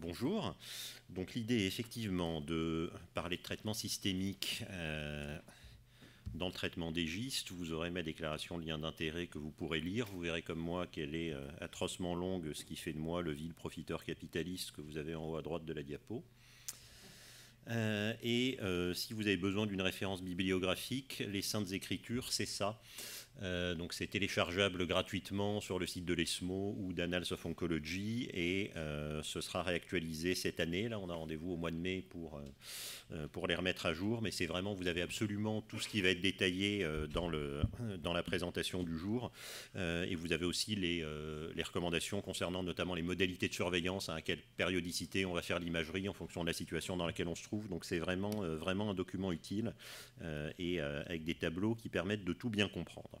Bonjour. Donc l'idée est effectivement de parler de traitement systémique euh, dans le traitement des gistes. Vous aurez ma déclaration de lien d'intérêt que vous pourrez lire. Vous verrez comme moi qu'elle est euh, atrocement longue, ce qui fait de moi le vil profiteur capitaliste que vous avez en haut à droite de la diapo. Euh, et si vous avez besoin d'une référence bibliographique, les Saintes Écritures, c'est ça. Euh, donc c'est téléchargeable gratuitement sur le site de l'ESMO ou d'Annals of Oncology et euh, ce sera réactualisé cette année. Là, on a rendez-vous au mois de mai pour, euh, pour les remettre à jour, mais c'est vraiment, vous avez absolument tout ce qui va être détaillé dans, le, dans la présentation du jour et vous avez aussi les, les, recommandations concernant notamment les modalités de surveillance, hein, à quelle périodicité on va faire l'imagerie en fonction de la situation dans laquelle on se trouve. Donc c'est vraiment, vraiment un document utile et avec des tableaux qui permettent de tout bien comprendre.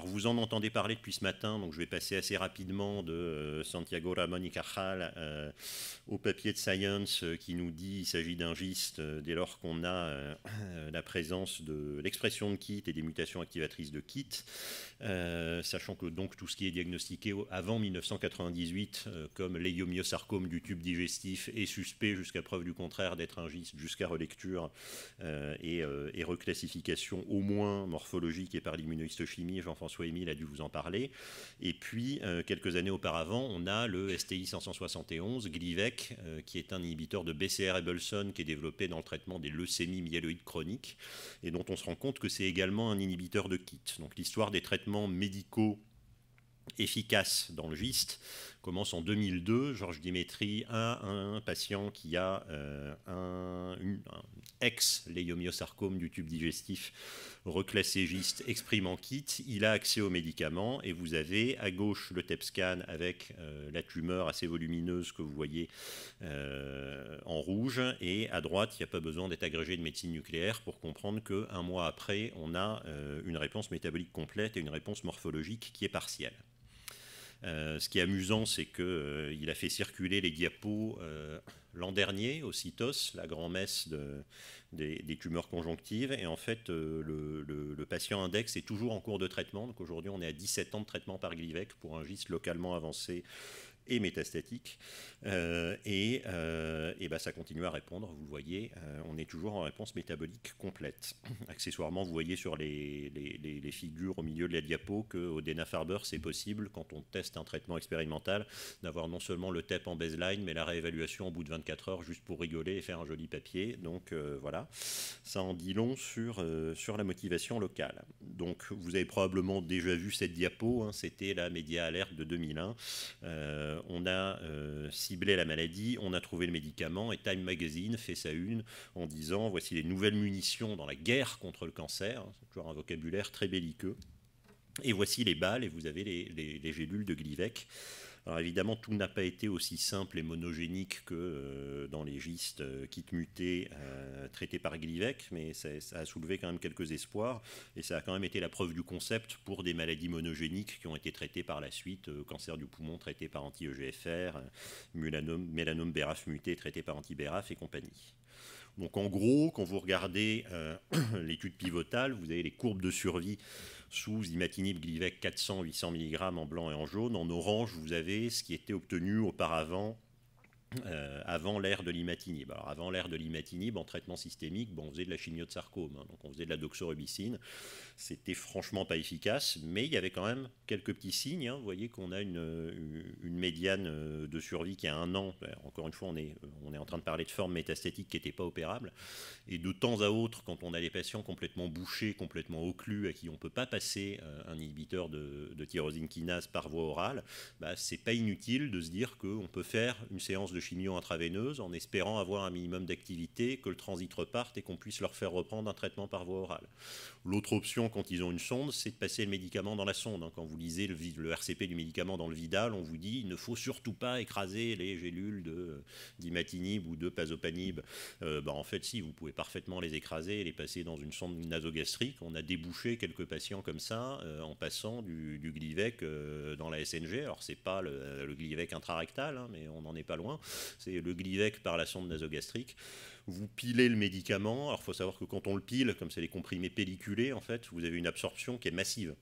vous en entendez parler depuis ce matin, donc je vais passer assez rapidement de euh, Santiago Ramón y Cajal euh, au papier de Science euh, qui nous dit qu'il s'agit d'un giste dès lors qu'on a la présence de l'expression de KIT et des mutations activatrices de KIT, sachant que donc tout ce qui est diagnostiqué avant 1998 comme l'héliomyosarcome du tube digestif est suspect jusqu'à preuve du contraire d'être un giste jusqu'à relecture et, reclassification au moins morphologique et par l'immunohistochimie, François-Émile a dû vous en parler. Et puis, euh, quelques années auparavant, on a le STI 571, Glivec, euh, qui est un inhibiteur de BCR ebelson qui est développé dans le traitement des leucémies myéloïdes chroniques et dont on se rend compte que c'est également un inhibiteur de KIT. Donc l'histoire des traitements médicaux efficaces dans le giste commence en 2002. Georges Dimitri a un patient qui a euh, un ex les du tube digestif reclasségiste exprimant kit, il a accès aux médicaments et vous avez à gauche le TEP scan avec euh, la tumeur assez volumineuse que vous voyez euh, en rouge et à droite, il n'y a pas besoin d'être agrégé de médecine nucléaire pour comprendre qu'un mois après, on a euh, une réponse métabolique complète et une réponse morphologique qui est partielle. ce qui est amusant, c'est qu'il a fait circuler les diapos l'an dernier au CITOS, la grand-messe des, tumeurs conjonctives. Et en fait, euh, le, patient index est toujours en cours de traitement. Donc aujourd'hui, on est à 17 ans de traitement par Glivec pour un giste localement avancé et métastatique. Euh, et, euh, et ben ça continue à répondre, vous le voyez, euh, on est toujours en réponse métabolique complète. Accessoirement, vous voyez sur les, les, les, figures au milieu de la diapo qu'au Dana-Farber, c'est possible, quand on teste un traitement expérimental, d'avoir non seulement le TEP en baseline, mais la réévaluation au bout de 24 heures, juste pour rigoler et faire un joli papier. Donc voilà, ça en dit long sur, sur la motivation locale. Donc vous avez probablement déjà vu cette diapo, hein. c'était la média alerte de 2001 euh, on a euh, ciblé la maladie, on a trouvé le médicament, et Time Magazine fait sa une en disant voici les nouvelles munitions dans la guerre contre le cancer, c'est toujours un vocabulaire très belliqueux, et voici les balles, et vous avez les, les gélules de Glivec. Alors évidemment, tout n'a pas été aussi simple et monogénique que euh, dans les gistes kit euh, quitte muté euh, traité par Glivec, mais ça, a soulevé quand même quelques espoirs et ça a quand même été la preuve du concept pour des maladies monogéniques qui ont été traitées par la suite, cancer du poumon traité par anti-EGFR, mélanome, mélanome BRAF muté traité par anti-BRAF et compagnie. Donc en gros, quand vous regardez l'étude pivotale, vous avez les courbes de survie sous imatinib Glivec 400-800 mg en blanc et en jaune. En orange, vous avez ce qui était obtenu auparavant euh, avant l'ère de l'imatinib. Alors avant l'ère de l'imatinib, en traitement systémique, bon, on faisait de la chimio de sarcome, hein, donc on faisait de la doxorubicine. C'était franchement pas efficace, mais il y avait quand même quelques petits signes. Hein. Vous voyez qu'on a une, euh, médiane euh, de survie qui a un an. encore une fois, on est, on est en train de parler de forme métastatique qui n'était pas opérable. Et de temps à autre, quand on a des patients complètement bouchés, complètement occlus, à qui on ne peut pas passer un inhibiteur de, tyrosine kinase par voie orale, bah, c'est pas inutile de se dire qu'on peut faire une séance de chimio intraveineuse en espérant avoir un minimum d'activité, que le transit reparte et qu'on puisse leur faire reprendre un traitement par voie orale. L'autre option, quand ils ont une sonde, c'est de passer le médicament dans la sonde. Hein. Quand vous lisez le, RCP du médicament dans le Vidal, on vous dit il ne faut surtout pas écraser les gélules de d'imatinib ou de pazopanib. Euh, bah, en fait, si, vous pouvez parfaitement les écraser et les passer dans une sonde nasogastrique. On a débouché quelques patients comme ça euh, en passant du, du Glivec euh, dans la SNG. Alors, c'est pas le, Glivec intrarectal, hein, mais on n'en est pas loin c'est le Glivec par la sonde nasogastrique. Vous pilez le médicament, alors il faut savoir que quand on le pile, comme c'est les comprimés pelliculés, en fait, vous avez une absorption qui est massive.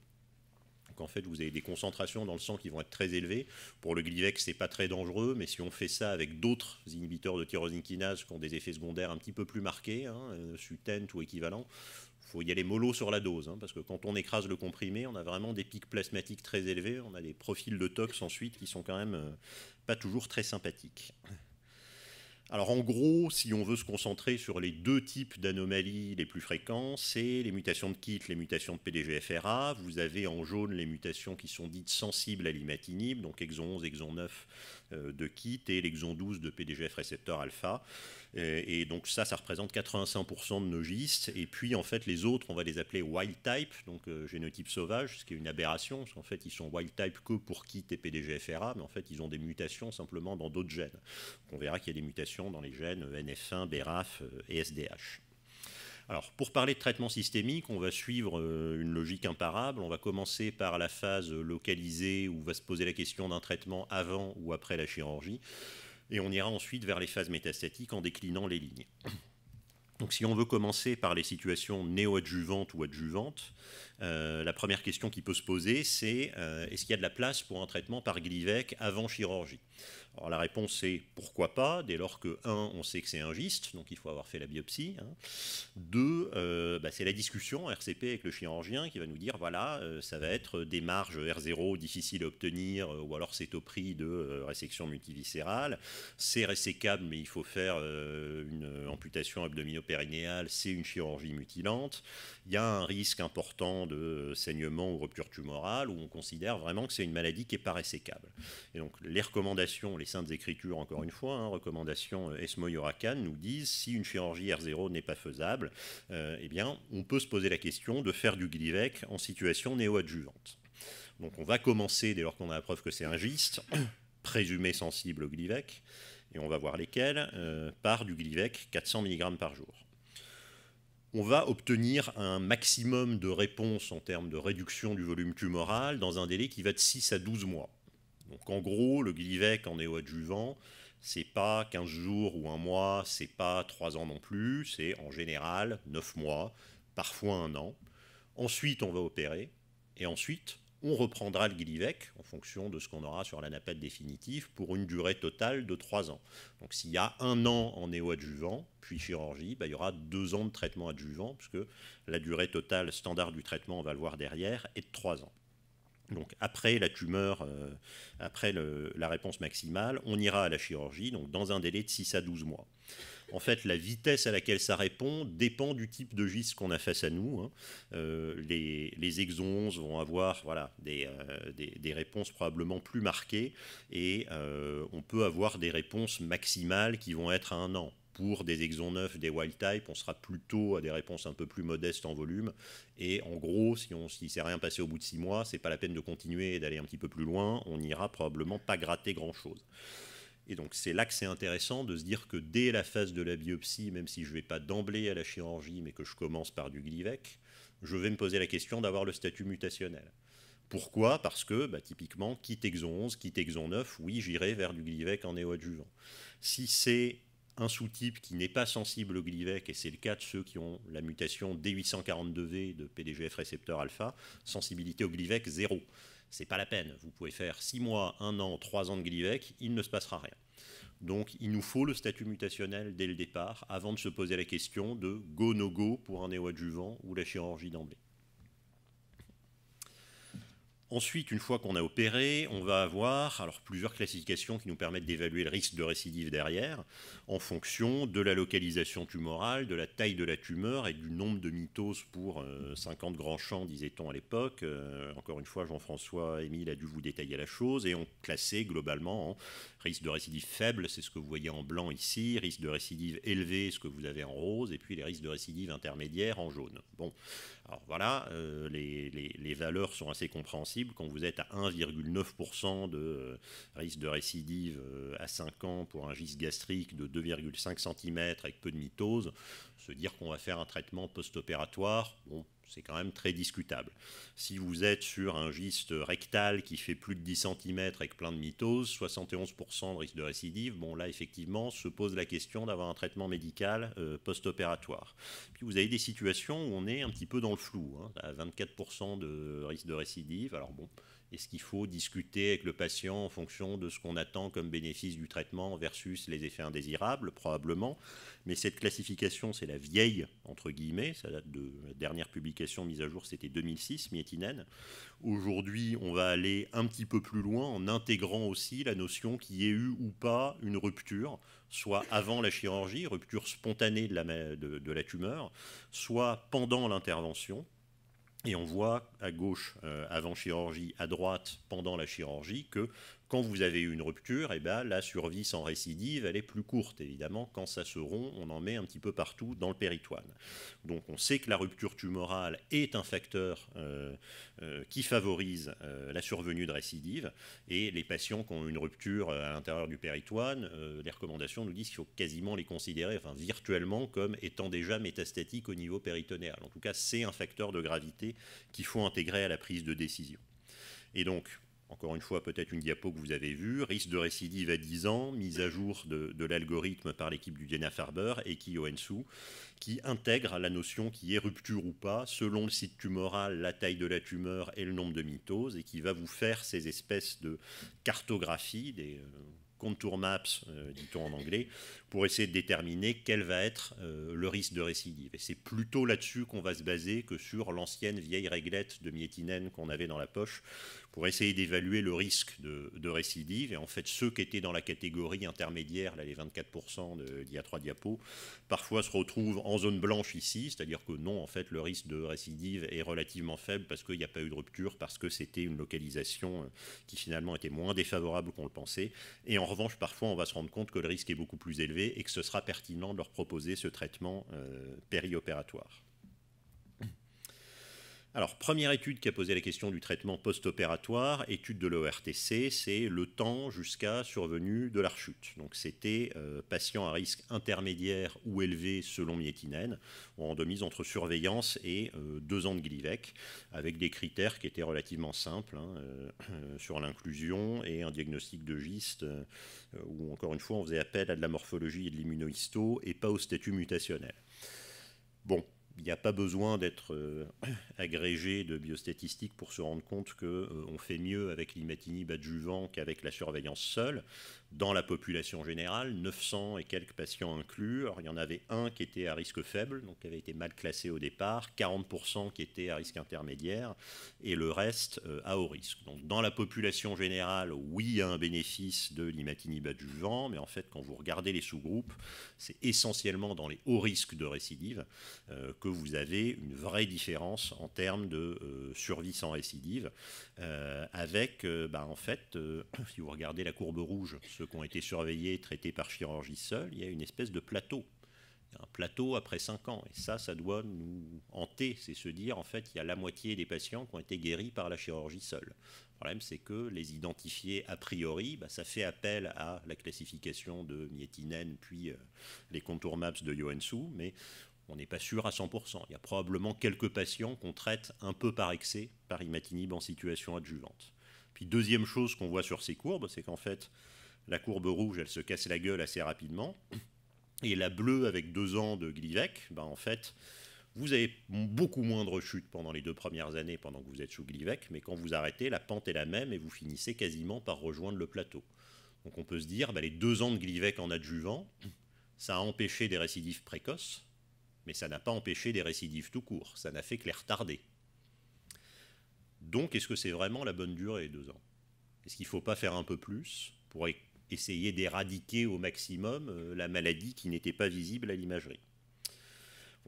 Donc en fait, vous avez des concentrations dans le sang qui vont être très élevées. Pour le Glivec, c'est pas très dangereux, mais si on fait ça avec d'autres inhibiteurs de tyrosine kinase qui ont des effets secondaires un petit peu plus marqués, hein, euh, Sutent ou équivalent, faut y aller mollo sur la dose, hein, parce que quand on écrase le comprimé, on a vraiment des pics plasmatiques très élevés, on a des profils de tox ensuite qui sont quand même euh, pas toujours très sympathiques. Alors en gros, si on veut se concentrer sur les deux types d'anomalies les plus fréquents, c'est les mutations de KIT, les mutations de PDGFRA. Vous avez en jaune les mutations qui sont dites sensibles à l'imatinib, donc exon 11, exon 9, euh, de kit et l'exon 12 de PDGF récepteur alpha. Euh, et, donc ça, ça représente 85% de nos gistes. Et puis en fait, les autres, on va les appeler wild type, donc euh, génotype sauvage, ce qui est une aberration, parce qu'en fait, ils sont wild type que pour kit et PDGFRA, mais en fait, ils ont des mutations simplement dans d'autres gènes. on verra qu'il y a des mutations dans les gènes NF1, BRAF et SDH. Alors, pour parler de traitement systémique, on va suivre euh, une logique imparable. On va commencer par la phase localisée où va se poser la question d'un traitement avant ou après la chirurgie. Et on ira ensuite vers les phases métastatiques en déclinant les lignes. Donc si on veut commencer par les situations néo-adjuvantes ou adjuvantes, euh, la première question qui peut se poser, c'est euh, est-ce qu'il y a de la place pour un traitement par Glivec avant chirurgie Alors la réponse est pourquoi pas, dès lors que, un, on sait que c'est un giste, donc il faut avoir fait la biopsie. Hein. Deux, euh, bah, c'est la discussion RCP avec le chirurgien qui va nous dire, voilà, ça va être des marges R0 difficiles à obtenir, ou alors c'est au prix de résection multiviscérale. C'est résecable, mais il faut faire une amputation abdominopérinéale, c'est une chirurgie mutilante il y a un risque important de saignement ou rupture tumorale, où on considère vraiment que c'est une maladie qui est pas Et donc les recommandations, les saintes écritures, encore une fois, hein, recommandations euh, esmo nous disent si une chirurgie R0 n'est pas faisable, euh, eh bien, on peut se poser la question de faire du Glivec en situation néoadjuvante. Donc on va commencer, dès lors qu'on a la preuve que c'est un giste, présumé sensible au Glivec, et on va voir lesquels, euh, par du Glivec 400 mg par jour on va obtenir un maximum de réponses en termes de réduction du volume tumoral dans un délai qui va de 6 à 12 mois. Donc en gros, le Glivec en néoadjuvant, c'est pas 15 jours ou un mois, c'est pas 3 ans non plus, c'est en général 9 mois, parfois un an. Ensuite, on va opérer, et ensuite, on reprendra le Guilivec en fonction de ce qu'on aura sur la napette définitive pour une durée totale de 3 ans. Donc s'il y a un an en néo-adjuvant, puis chirurgie, bah, il y aura 2 ans de traitement adjuvant, puisque la durée totale standard du traitement, on va le voir derrière, est de 3 ans. Donc après la tumeur, euh, après la réponse maximale, on ira à la chirurgie, donc dans un délai de 6 à 12 mois. En fait, la vitesse à laquelle ça répond dépend du type de giste qu'on a face à nous. Hein. Euh, les, exons vont avoir voilà, euh, des, des, réponses probablement plus marquées et on peut avoir des réponses maximales qui vont être à un an, pour des exons 9, des wild type, on sera plutôt à des réponses un peu plus modestes en volume. Et en gros, si on s'est rien passé au bout de six mois, c'est pas la peine de continuer et d'aller un petit peu plus loin. On n'ira probablement pas gratter grand chose. Et donc c'est là que c'est intéressant de se dire que dès la phase de la biopsie, même si je vais pas d'emblée à la chirurgie, mais que je commence par du glivec, je vais me poser la question d'avoir le statut mutationnel. Pourquoi Parce que bah, typiquement, quitte exon 11, quitte exon 9, oui, j'irai vers du glivec en néoadjuvant. Si c'est un sous-type qui n'est pas sensible au Glivec, et c'est le cas de ceux qui ont la mutation D842V de PDGF récepteur alpha, sensibilité au Glivec zéro. C'est pas la peine. Vous pouvez faire 6 mois, 1 an, 3 ans de Glivec, il ne se passera rien. Donc il nous faut le statut mutationnel dès le départ, avant de se poser la question de go-no-go pour un néoadjuvant ou la chirurgie d'emblée. Ensuite, une fois qu'on a opéré, on va avoir alors, plusieurs classifications qui nous permettent d'évaluer le risque de récidive derrière, en fonction de la localisation tumorale, de la taille de la tumeur et du nombre de mitoses pour 50 euh, grands champs, disait-on à l'époque. Euh, encore une fois, Jean-François Émile a dû vous détailler la chose, et on classait globalement en risque de récidive faible, c'est ce que vous voyez en blanc ici, risque de récidive élevé, ce que vous avez en rose, et puis les risques de récidive intermédiaire en jaune. Bon, alors voilà, euh, les valeurs sont assez compréhensibles quand vous êtes à 1,9% de euh, risque de récidive euh, à 5 ans pour un gis gastrique de 2,5 cm avec peu de mitose, se dire qu'on va faire un traitement post-opératoire, bon, c'est quand même très discutable. Si vous êtes sur un giste rectal qui fait plus de 10 cm avec plein de mitoses, 71% de risque de récidive, bon là effectivement se pose la question d'avoir un traitement médical euh, post-opératoire. Puis vous avez des situations où on est un petit peu dans le flou, hein. à 24% de risque de récidive, alors bon, est-ce qu'il faut discuter avec le patient en fonction de ce qu'on attend comme bénéfice du traitement versus les effets indésirables Probablement. Mais cette classification, c'est la vieille, entre guillemets, ça date de la dernière publication mise à jour, c'était 2006, Mietinen. Aujourd'hui, on va aller un petit peu plus loin en intégrant aussi la notion qu'il y ait eu ou pas une rupture, soit avant la chirurgie, rupture spontanée de la, de la tumeur, soit pendant l'intervention et on voit à gauche, euh, avant chirurgie, à droite, pendant la chirurgie, que quand vous avez eu une rupture, et eh ben, la survie sans récidive, elle est plus courte, évidemment. Quand ça se rompt, on en met un petit peu partout dans le péritoine. Donc on sait que la rupture tumorale est un facteur euh, euh, qui favorise euh, la survenue de récidive. Et les patients qui ont une rupture à l'intérieur du péritoine, les recommandations nous disent qu'il faut quasiment les considérer, enfin virtuellement, comme étant déjà métastatiques au niveau péritonéal. En tout cas, c'est un facteur de gravité qu'il faut intégrer à la prise de décision. Et donc, encore une fois, peut-être une diapo que vous avez vue, risque de récidive à 10 ans, mise à jour de, l'algorithme par l'équipe du DNA Farber et qui ONSU, qui intègre la notion qui est rupture ou pas, selon le site tumoral, la taille de la tumeur et le nombre de mitoses, et qui va vous faire ces espèces de cartographies, des euh, contour maps, euh, dit-on en anglais, pour essayer de déterminer quel va être euh, le risque de récidive. Et c'est plutôt là-dessus qu'on va se baser que sur l'ancienne vieille réglette de miétinène qu'on avait dans la poche pour essayer d'évaluer le risque de, récidive. Et en fait, ceux qui étaient dans la catégorie intermédiaire, là, les 24% d'il y a trois diapos, parfois se retrouvent en zone blanche ici, c'est-à-dire que non, en fait, le risque de récidive est relativement faible parce qu'il n'y a pas eu de rupture, parce que c'était une localisation euh, qui finalement était moins défavorable qu'on le pensait. Et en revanche, parfois, on va se rendre compte que le risque est beaucoup plus élevé et que ce sera pertinent de leur proposer ce traitement euh, périopératoire. Alors, première étude qui a posé la question du traitement post-opératoire, étude de l'ORTC, c'est le temps jusqu'à survenue de la rechute. Donc, c'était euh, patient à risque intermédiaire ou élevé selon Mietinen, en demise entre surveillance et euh, deux ans de Glivec, avec des critères qui étaient relativement simples hein, euh, sur l'inclusion et un diagnostic de giste, euh, où encore une fois, on faisait appel à de la morphologie et de l'immunohisto et pas au statut mutationnel. Bon, il n'y a pas besoin d'être euh, agrégé de biostatistiques pour se rendre compte qu'on euh, fait mieux avec l'imatinib adjuvant qu'avec la surveillance seule dans la population générale, 900 et quelques patients inclus. Alors, il y en avait un qui était à risque faible, donc qui avait été mal classé au départ, 40% qui étaient à risque intermédiaire, et le reste euh, à haut risque. Donc, dans la population générale, oui, il y a un bénéfice de l'imatinib vent, mais en fait, quand vous regardez les sous-groupes, c'est essentiellement dans les hauts risques de récidive euh, que vous avez une vraie différence en termes de euh, survie sans récidive, avec, bah, en fait, si vous regardez la courbe rouge, qui ont été surveillés, et traités par chirurgie seule, il y a une espèce de plateau. un plateau après 5 ans. Et ça, ça doit nous hanter. C'est se dire, en fait, il y a la moitié des patients qui ont été guéris par la chirurgie seule. Le problème, c'est que les identifier a priori, bah, ça fait appel à la classification de Mietinen, puis euh, les contours maps de Johansou, mais on n'est pas sûr à 100%. Il y a probablement quelques patients qu'on traite un peu par excès, par imatinib en situation adjuvante. Puis deuxième chose qu'on voit sur ces courbes, c'est qu'en fait, la courbe rouge, elle se casse la gueule assez rapidement. Et la bleue, avec deux ans de Glivec, ben en fait, vous avez beaucoup moins de rechutes pendant les deux premières années, pendant que vous êtes sous Glivec, mais quand vous arrêtez, la pente est la même et vous finissez quasiment par rejoindre le plateau. Donc on peut se dire, ben, les deux ans de Glivec en adjuvant, ça a empêché des récidives précoces, mais ça n'a pas empêché des récidives tout court, ça n'a fait que les retarder. Donc est-ce que c'est vraiment la bonne durée, deux ans Est-ce qu'il ne faut pas faire un peu plus pour essayer d'éradiquer au maximum euh, la maladie qui n'était pas visible à l'imagerie.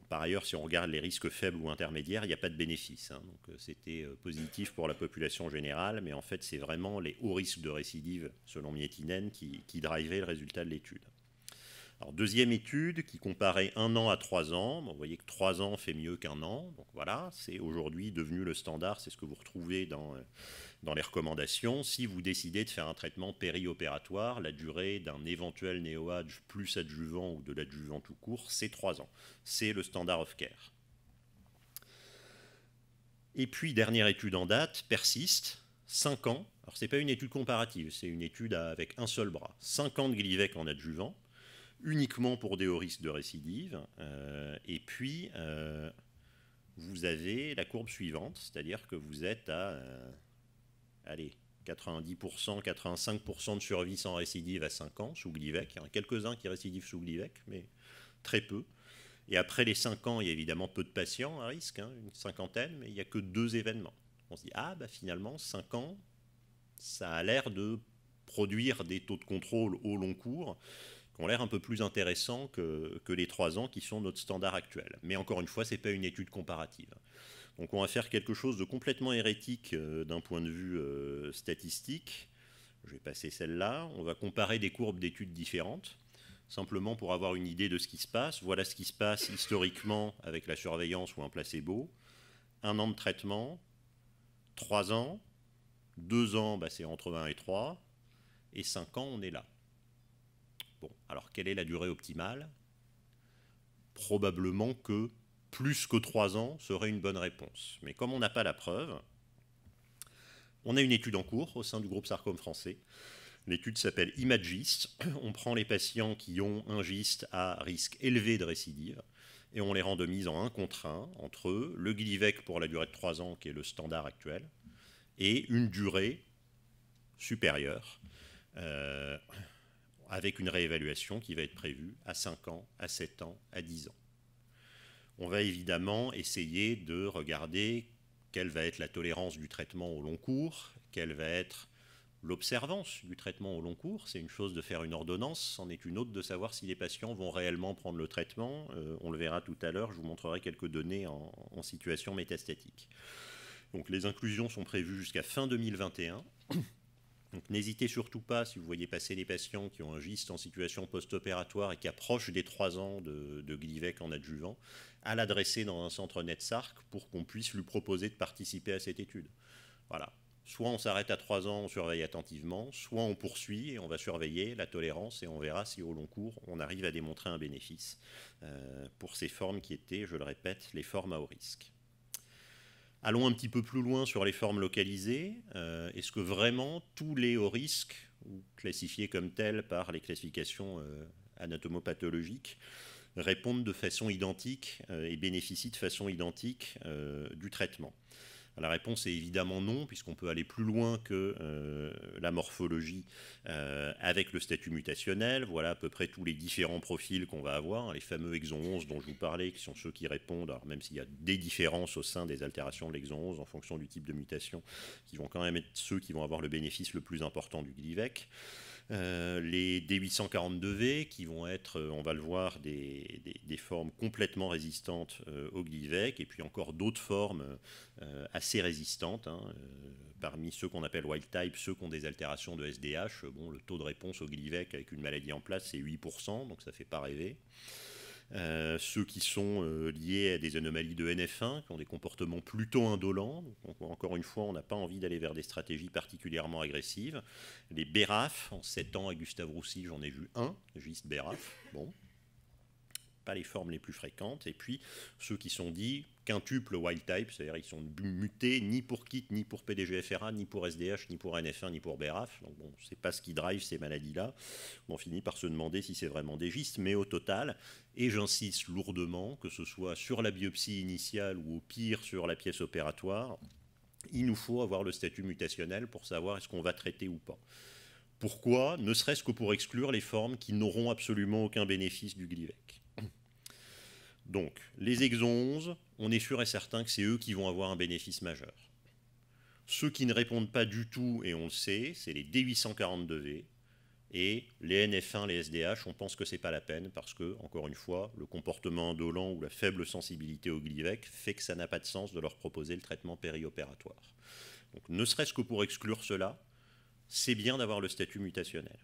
par ailleurs, si on regarde les risques faibles ou intermédiaires, il n'y a pas de bénéfice. Hein. donc euh, c'était euh, positif pour la population générale, mais en fait c'est vraiment les hauts risques de récidive, selon Mietinen, qui, qui le résultat de l'étude. Alors, deuxième étude qui comparait un an à trois ans. vous voyez que trois ans fait mieux qu'un an. Donc voilà, c'est aujourd'hui devenu le standard. C'est ce que vous retrouvez dans dans les recommandations, si vous décidez de faire un traitement périopératoire, la durée d'un éventuel néo plus adjuvant ou de l'adjuvant tout court, c'est 3 ans. C'est le standard of care. Et puis, dernière étude en date, persiste, 5 ans. Alors, ce n'est pas une étude comparative, c'est une étude avec un seul bras. 5 ans de Glivec en adjuvant, uniquement pour des hauts risques de récidive. Euh, et puis, euh, vous avez la courbe suivante, c'est-à-dire que vous êtes à euh, allez, 90%, 85% de survie sans récidive à 5 ans sous Glivec. Il y en a quelques-uns qui récidivent sous Glivec, mais très peu. Et après les 5 ans, il y a évidemment peu de patients à risque, hein, une cinquantaine, mais il n'y a que deux événements. On se dit, ah bah finalement, 5 ans, ça a l'air de produire des taux de contrôle au long cours qui ont l'air un peu plus intéressants que, que les 3 ans qui sont notre standard actuel. Mais encore une fois, ce n'est pas une étude comparative. Donc on va faire quelque chose de complètement hérétique euh, d'un point de vue euh, statistique. Je vais passer celle-là. On va comparer des courbes d'études différentes, simplement pour avoir une idée de ce qui se passe. Voilà ce qui se passe historiquement avec la surveillance ou un placebo. Un an de traitement, trois ans, deux ans, bah, c'est entre 20 et 3, et cinq ans, on est là. Bon, alors quelle est la durée optimale Probablement que plus que trois ans serait une bonne réponse. Mais comme on n'a pas la preuve, on a une étude en cours au sein du groupe Sarcom français. L'étude s'appelle IMAGIST. On prend les patients qui ont un giste à risque élevé de récidive et on les rend de mise en un contre un entre le Glivec pour la durée de 3 ans, qui est le standard actuel, et une durée supérieure, euh, avec une réévaluation qui va être prévue à 5 ans, à 7 ans, à 10 ans on va évidemment essayer de regarder quelle va être la tolérance du traitement au long cours, quelle va être l'observance du traitement au long cours. C'est une chose de faire une ordonnance, c'en est une autre de savoir si les patients vont réellement prendre le traitement. Euh, on le verra tout à l'heure, je vous montrerai quelques données en, situation métastatique. Donc les inclusions sont prévues jusqu'à fin 2021. Donc n'hésitez surtout pas, si vous voyez passer des patients qui ont un giste en situation post-opératoire et qui approchent des 3 ans de, de Glivec en adjuvant, à l'adresser dans un centre NetSarc pour qu'on puisse lui proposer de participer à cette étude. Voilà. Soit on s'arrête à trois ans, on surveille attentivement, soit on poursuit et on va surveiller la tolérance et on verra si au long cours on arrive à démontrer un bénéfice euh, pour ces formes qui étaient, je le répète, les formes à haut risque. Allons un petit peu plus loin sur les formes localisées. Euh, est-ce que vraiment tous les hauts risques, ou classifiés comme tels par les classifications euh, anatomopathologiques, répondent de façon identique euh, et bénéficient de façon identique euh, du traitement la réponse est évidemment non, puisqu'on peut aller plus loin que euh, la morphologie avec le statut mutationnel. Voilà à peu près tous les différents profils qu'on va avoir, hein, les fameux exons 11 dont je vous parlais, qui sont ceux qui répondent, alors même s'il y a des différences au sein des altérations de l'exon 11 en fonction du type de mutation, qui vont quand même être ceux qui vont avoir le bénéfice le plus important du Glivec. Euh, les D842V qui vont être, euh, on va le voir, des, formes complètement résistantes euh, au Glivec et puis encore d'autres formes assez résistantes. Hein, parmi ceux qu'on appelle wild type, ceux qui ont des altérations de SDH, le taux de réponse au Glivec avec une maladie en place, c'est 8%, donc ça ne fait pas rêver. Euh, ceux qui sont euh, liés à des anomalies de NF1, qui ont des comportements plutôt indolents. encore une fois, on n'a pas envie d'aller vers des stratégies particulièrement agressives. Les Beraf, en 7 ans à Gustave Roussy, j'en ai vu un, juste Beraf, Bon, pas les formes les plus fréquentes. Et puis ceux qui sont dits quintuple wild type, c'est-à-dire ils sont mutés ni pour KIT, ni pour PDGFRA, ni pour SDH, ni pour NF1, ni pour BRAF. Donc bon, c'est pas ce qui drive ces maladies-là. On finit par se demander si c'est vraiment des gistes, mais au total, et j'insiste lourdement, que ce soit sur la biopsie initiale ou au pire sur la pièce opératoire, il nous faut avoir le statut mutationnel pour savoir est-ce qu'on va traiter ou pas. Pourquoi Ne serait-ce que pour exclure les formes qui n'auront absolument aucun bénéfice du Glivec. Donc, les exons, on est sûr et certain que c'est eux qui vont avoir un bénéfice majeur. Ceux qui ne répondent pas du tout, et on le sait, c'est les D842V et les NF1, les SDH, on pense que ce n'est pas la peine parce que, encore une fois, le comportement indolent ou la faible sensibilité au Glivec fait que ça n'a pas de sens de leur proposer le traitement périopératoire. Donc, ne serait-ce que pour exclure cela, c'est bien d'avoir le statut mutationnel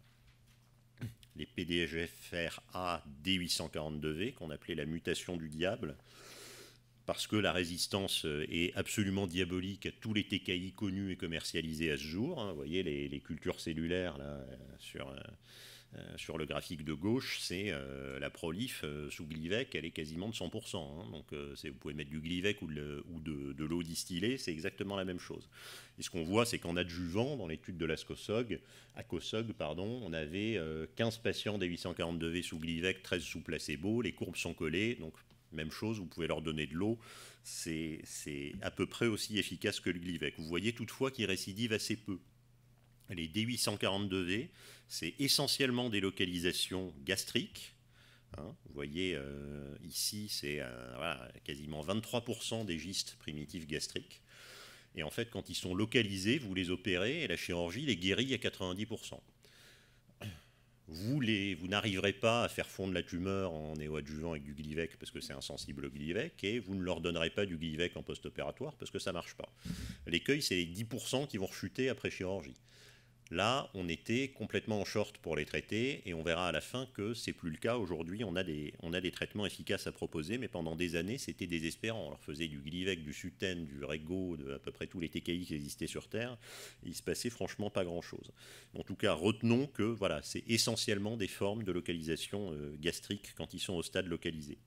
les PDGFRA D842V, qu'on appelait la mutation du diable, parce que la résistance euh, est absolument diabolique à tous les TKI connus et commercialisés à ce jour. Hein. Vous voyez les, cultures cellulaires là, euh, sur, euh, euh, sur le graphique de gauche, c'est euh, la prolif euh, sous Glivec, elle est quasiment de 100%. Hein. donc vous pouvez mettre du Glivec ou de, l'eau distillée, c'est exactement la même chose. Et ce qu'on voit, c'est qu'en adjuvant, dans l'étude de l'ASCOSOG, COSOG pardon, on avait 15 patients des 842V sous Glivec, 13 sous placebo, les courbes sont collées, donc même chose, vous pouvez leur donner de l'eau, c'est à peu près aussi efficace que le Glivec. Vous voyez toutefois qu'ils récidivent assez peu. Les D842V, c'est essentiellement des localisations gastriques. Hein. vous voyez euh, ici, c'est euh, quasiment 23% des gistes primitifs gastriques. Et en fait, quand ils sont localisés, vous les opérez et la chirurgie les guérit à 90%. Vous, vous n'arriverez pas à faire fondre la tumeur en néoadjuvant avec du Glivec parce que c'est insensible au Glivec et vous ne leur donnerez pas du Glivec en post-opératoire parce que ça ne marche pas. L'écueil, c'est les 10% qui vont rechuter après chirurgie. Là, on était complètement en short pour les traiter et on verra à la fin que c'est plus le cas. Aujourd'hui, on, a des, on a des traitements efficaces à proposer, mais pendant des années, c'était désespérant. On leur faisait du Glivec, du Suten, du Rego, de à peu près tous les TKI qui existaient sur Terre. il se passait franchement pas grand-chose. En tout cas, retenons que voilà, c'est essentiellement des formes de localisation euh, gastrique quand ils sont au stade localisé.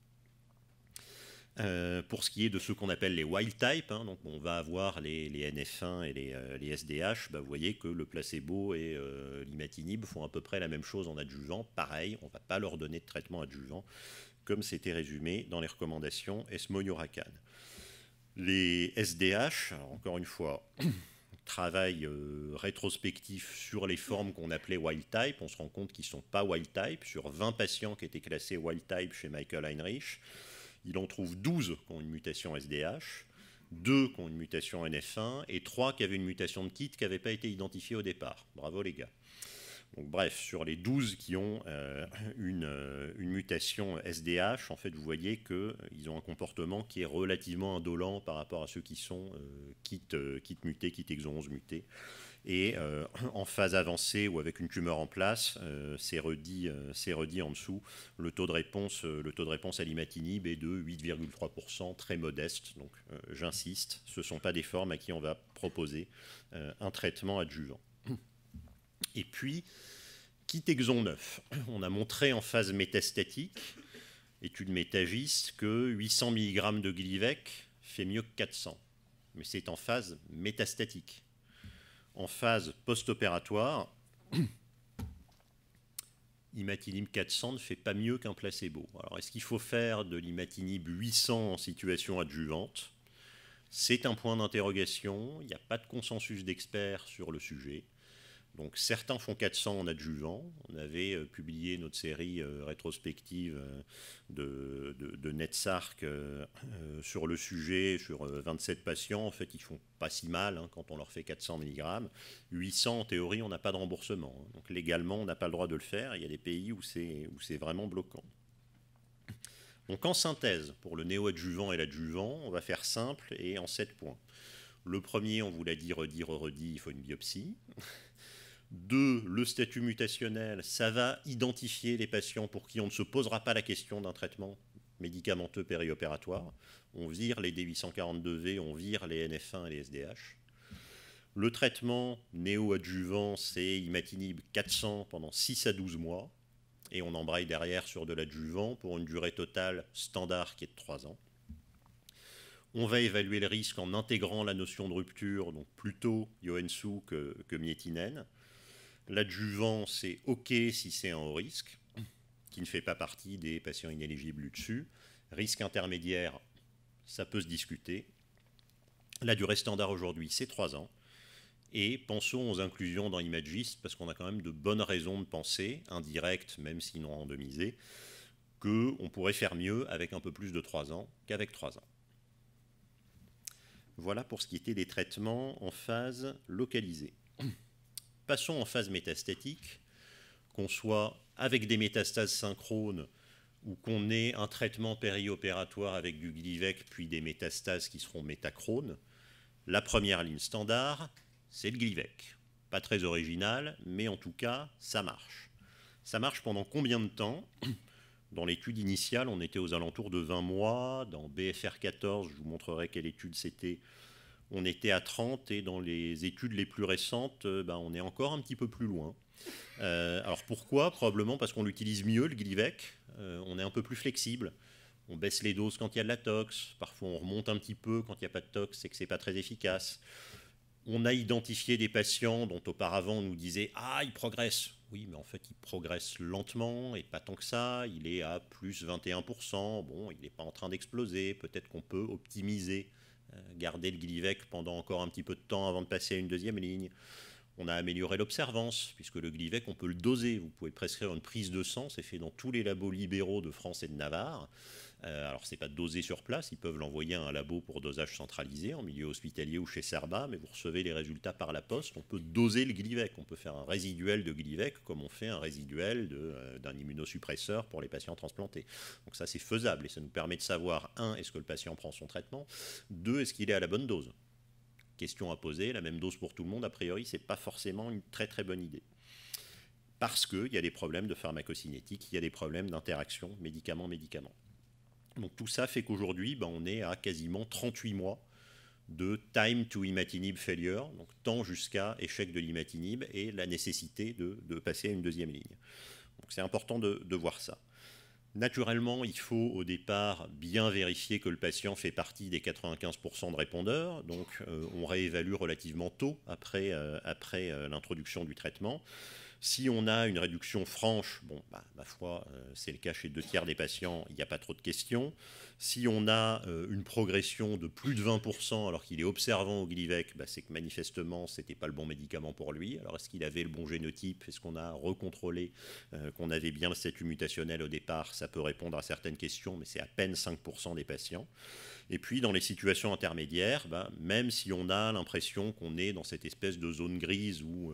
Euh, pour ce qui est de ce qu'on appelle les wild type, hein, donc on va avoir les, NF1 et les, SDH, euh, bah, vous voyez que le placebo et euh, l'imatinib font à peu près la même chose en adjuvant. Pareil, on ne va pas leur donner de traitement adjuvant, comme c'était résumé dans les recommandations Esmonioracan. Les SDH, encore une fois, travail rétrospectif sur les formes qu'on appelait wild type, on se rend compte qu'ils ne sont pas wild type. Sur 20 patients qui étaient classés wild type chez Michael Heinrich, il en trouve 12 qui ont une mutation SDH, 2 qui ont une mutation NF1 et 3 qui avaient une mutation de kit qui n'avait pas été identifiée au départ. Bravo les gars. bref, sur les 12 qui ont euh, euh, une, mutation SDH, en fait, vous voyez qu'ils euh, ont un comportement qui est relativement indolent par rapport à ceux qui sont kit, kit muté, kit exon 11 muté. Et euh, en phase avancée ou avec une tumeur en place, euh, euh, c'est redit, en dessous. Le taux de réponse, le taux de réponse à l'imatinib est de 8,3%, très modeste. Donc j'insiste, ce ne sont pas des formes à qui on va proposer un traitement adjuvant. Et puis, quitte exon 9, on a montré en phase métastatique, étude métagiste, que 800 mg de Glivec fait mieux que 400. Mais c'est en phase métastatique en phase post-opératoire, imatinib 400 ne fait pas mieux qu'un placebo. Alors, est-ce qu'il faut faire de l'imatinib 800 en situation adjuvante C'est un point d'interrogation. Il n'y a pas de consensus d'experts sur le sujet. Donc certains font 400 en adjuvant. On avait euh, publié notre série euh, rétrospective euh, de, de, sur le sujet, sur 27 patients. En fait, ils font pas si mal hein, quand on leur fait 400 mg. 800, en théorie, on n'a pas de remboursement. Hein. Donc légalement, on n'a pas le droit de le faire. Il y a des pays où c'est vraiment bloquant. Donc en synthèse, pour le néo-adjuvant et l'adjuvant, on va faire simple et en 7 points. Le premier, on vous l'a dit, redit, redit, il faut une biopsie. Deux, le statut mutationnel, ça va identifier les patients pour qui on ne se posera pas la question d'un traitement médicamenteux périopératoire. On vire les D842V, on vire les NF1 et les SDH. Le traitement néo-adjuvant, c'est imatinib 400 pendant 6 à 12 mois, et on embraye derrière sur de l'adjuvant pour une durée totale standard qui est de 3 ans. On va évaluer le risque en intégrant la notion de rupture, donc plutôt Yoensu que, que Mietinen. L'adjuvant, c'est OK si c'est un haut risque, qui ne fait pas partie des patients inéligibles dessus. Risque intermédiaire, ça peut se discuter. La durée standard aujourd'hui, c'est 3 ans. Et pensons aux inclusions dans Imagist, parce qu'on a quand même de bonnes raisons de penser, indirectes, même si non randomisées, qu'on pourrait faire mieux avec un peu plus de 3 ans qu'avec 3 ans. Voilà pour ce qui était des traitements en phase localisée passons en phase métastatique, qu'on soit avec des métastases synchrones ou qu'on ait un traitement périopératoire avec du Glivec puis des métastases qui seront métachrones, la première ligne standard, c'est le Glivec. Pas très original, mais en tout cas, ça marche. Ça marche pendant combien de temps Dans l'étude initiale, on était aux alentours de 20 mois. Dans BFR 14, je vous montrerai quelle étude c'était, on était à 30 et dans les études les plus récentes, euh, bah, on est encore un petit peu plus loin. Euh, alors pourquoi Probablement parce qu'on l'utilise mieux, le Glivec. Euh, on est un peu plus flexible. On baisse les doses quand il y a de la tox. Parfois, on remonte un petit peu quand il n'y a pas de tox et que ce n'est pas très efficace. On a identifié des patients dont auparavant on nous disait Ah, il progresse. Oui, mais en fait, il progresse lentement et pas tant que ça. Il est à plus 21%. Bon, il n'est pas en train d'exploser. Peut-être qu'on peut optimiser euh, garder le Glivec pendant encore un petit peu de temps avant de passer à une deuxième ligne. On a amélioré l'observance, puisque le Glivec, on peut le doser. Vous pouvez prescrire une prise de sang, c'est fait dans tous les labos libéraux de France et de Navarre. Euh, alors ce n'est pas dosé sur place, ils peuvent l'envoyer à un labo pour dosage centralisé en milieu hospitalier ou chez Serba, mais vous recevez les résultats par la poste. On peut doser le Glivec, on peut faire un résiduel de Glivec comme on fait un résiduel euh, d'un immunosuppresseur pour les patients transplantés. Donc, ça, c'est faisable et ça nous permet de savoir, un, est-ce que le patient prend son traitement Deux, est-ce qu'il est à la bonne dose Question à poser, la même dose pour tout le monde, a priori, c'est pas forcément une très très bonne idée parce qu'il y a des problèmes de pharmacocinétique, il y a des problèmes d'interaction médicament-médicament. Donc tout ça fait qu'aujourd'hui, ben, on est à quasiment 38 mois de time to imatinib failure, donc temps jusqu'à échec de l'imatinib et la nécessité de, passer à une deuxième ligne. c'est important de, voir ça. Naturellement, il faut au départ bien vérifier que le patient fait partie des 95% de répondeurs, donc euh, on réévalue relativement tôt après, euh, euh, l'introduction du traitement. Si on a une réduction franche, bon, bah, ma foi, euh, c'est le cas chez deux tiers des patients, il n'y a pas trop de questions. Si on a euh, une progression de plus de 20% alors qu'il est observant au Glivec, bah, c'est que manifestement, ce n'était pas le bon médicament pour lui. Alors, est-ce qu'il avait le bon génotype Est-ce qu'on a recontrôlé euh, qu'on avait bien le statut mutationnel au départ Ça peut répondre à certaines questions, mais c'est à peine 5% des patients. Et puis, dans les situations intermédiaires, bah, même si on a l'impression qu'on est dans cette espèce de zone grise où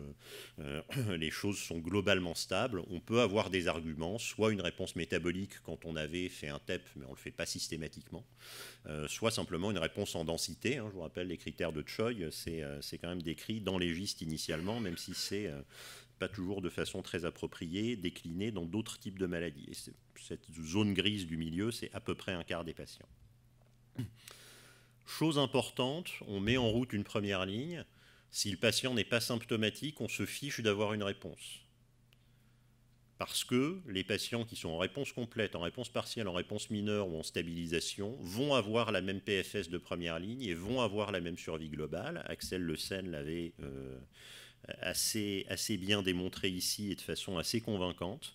euh, les choses sont globalement stables, on peut avoir des arguments, soit une réponse métabolique quand on avait fait un TEP, mais on ne le fait pas systématiquement, euh, soit simplement une réponse en densité. Hein. je vous rappelle les critères de Choi, euh, euh, c'est quand même décrit dans les gistes initialement, même si c'est pas toujours de façon très appropriée, déclinée dans d'autres types de maladies. Et cette zone grise du milieu, c'est à peu près un quart des patients. Chose importante, on met en route une première ligne. Si le patient n'est pas symptomatique, on se fiche d'avoir une réponse parce que les patients qui sont en réponse complète, en réponse partielle, en réponse mineure ou en stabilisation vont avoir la même PFS de première ligne et vont avoir la même survie globale. Axel Le Sen l'avait euh, assez, assez bien démontré ici et de façon assez convaincante.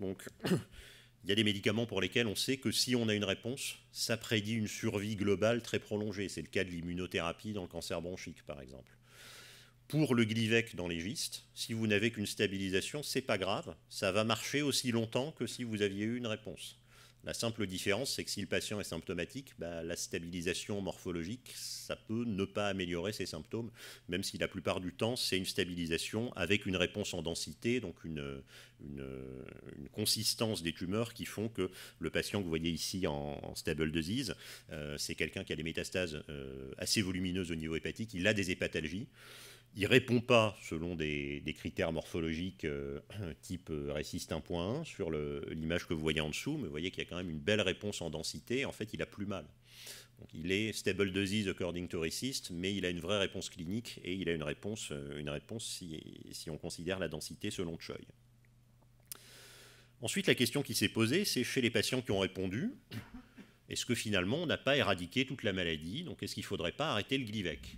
Donc, il y a des médicaments pour lesquels on sait que si on a une réponse, ça prédit une survie globale très prolongée. C'est le cas de l'immunothérapie dans le cancer bronchique, par exemple pour le Glivec dans les gistes, si vous n'avez qu'une stabilisation, c'est pas grave, ça va marcher aussi longtemps que si vous aviez eu une réponse. La simple différence, c'est que si le patient est symptomatique, bah, la stabilisation morphologique, ça peut ne pas améliorer ses symptômes, même si la plupart du temps, c'est une stabilisation avec une réponse en densité, donc une, une, consistance des tumeurs qui font que le patient que vous voyez ici en, stable disease, euh, c'est quelqu'un qui a des métastases euh, assez volumineuses au niveau hépatique, il a des hépatalgies il ne répond pas selon des, critères morphologiques euh, type euh, un 1.1 sur l'image que vous voyez en dessous, mais vous voyez qu'il y a quand même une belle réponse en densité. En fait, il a plus mal. il est stable disease according to RESIST, mais il a une vraie réponse clinique et il a une réponse, euh, une réponse si, si on considère la densité selon Choi. Ensuite, la question qui s'est posée, c'est chez les patients qui ont répondu, est-ce que finalement on n'a pas éradiqué toute la maladie Donc est-ce qu'il ne faudrait pas arrêter le Glivec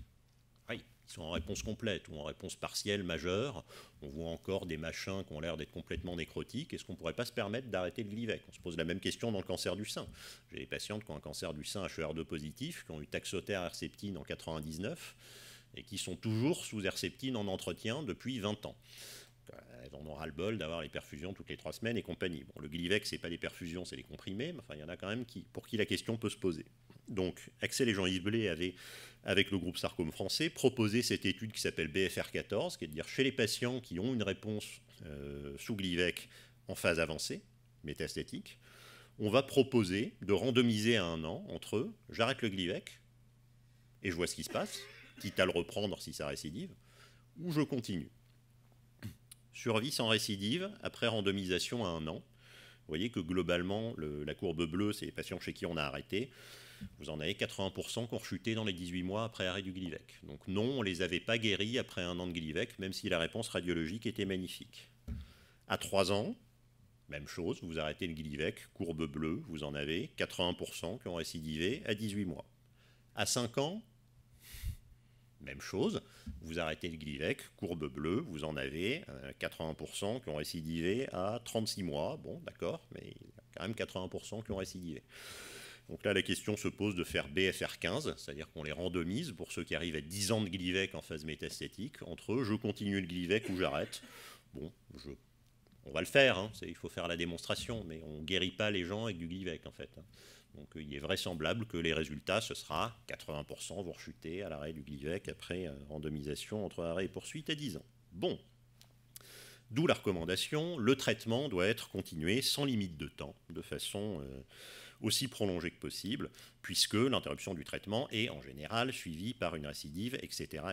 en réponse complète ou en réponse partielle majeure. On voit encore des machins qui ont l'air d'être complètement nécrotiques. Est-ce qu'on ne pourrait pas se permettre d'arrêter le Glivec On se pose la même question dans le cancer du sein. J'ai des patientes qui ont un cancer du sein HER2 positif, qui ont eu taxotère herceptine en 99 et qui sont toujours sous herceptine en entretien depuis 20 ans. Euh, elles en ont ras-le-bol d'avoir les perfusions toutes les trois semaines et compagnie. Bon, le Glivec, ce n'est pas les perfusions, c'est les comprimés, mais enfin, il y en a quand même qui, pour qui la question peut se poser donc Axel et Jean-Yves Blé avaient, avec le groupe Sarcom français, proposé cette étude qui s'appelle BFR14, qui est dire chez les patients qui ont une réponse euh, sous Glivec en phase avancée, métastatique, on va proposer de randomiser à un an entre j'arrête le Glivec et je vois ce qui se passe, quitte à le reprendre si ça récidive, ou je continue. Survie sans récidive après randomisation à un an. Vous voyez que globalement, la courbe bleue, c'est les patients chez qui on a arrêté vous en avez 80% qui ont rechuté dans les 18 mois après arrêt du Glivec. Donc non, on ne les avait pas guéris après un an de Glivec, même si la réponse radiologique était magnifique. À 3 ans, même chose, vous arrêtez le Glivec, courbe bleue, vous en avez 80% qui ont récidivé à 18 mois. À 5 ans, même chose, vous arrêtez le Glivec, courbe bleue, vous en avez 80% euh, qui ont récidivé à 36 mois. Bon, d'accord, mais il y a quand même 80% qui ont récidivé. Donc là, la question se pose de faire BFR15, c'est-à-dire qu'on les randomise pour ceux qui arrivent à 10 ans de Glivec en phase métastatique. entre eux, je continue le Glivec ou j'arrête. Bon, je, on va le faire, hein, il faut faire la démonstration, mais on ne guérit pas les gens avec du Glivec, en fait. Hein. Donc euh, il est vraisemblable que les résultats, ce sera 80% vont rechuter à l'arrêt du Glivec après euh, randomisation entre arrêt et poursuite à 10 ans. Bon, D'où la recommandation, le traitement doit être continué sans limite de temps, de façon euh, aussi prolongée que possible, puisque l'interruption du traitement est en général suivie par une récidive, etc.,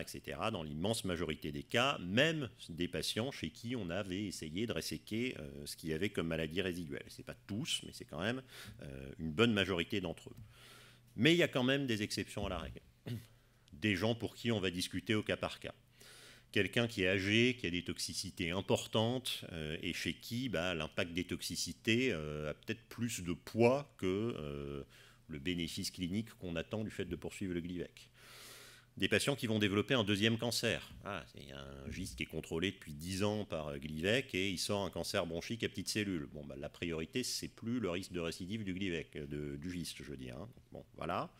dans l'immense majorité des cas, même des patients chez qui on avait essayé de resséquer euh, ce qu'il y avait comme maladie résiduelle. Ce n'est pas tous, mais c'est quand même euh, une bonne majorité d'entre eux. Mais il y a quand même des exceptions à la règle. Des gens pour qui on va discuter au cas par cas quelqu'un qui est âgé, qui a des toxicités importantes euh, et chez qui bah, l'impact des toxicités euh, a peut-être plus de poids que euh, le bénéfice clinique qu'on attend du fait de poursuivre le Glivec. Des patients qui vont développer un deuxième cancer. Ah, c'est un giste qui est contrôlé depuis 10 ans par Glivec et il sort un cancer bronchique à petites cellules. Bon, bah, la priorité, c'est plus le risque de récidive du Glivec, du giste, je veux dire. Hein. voilà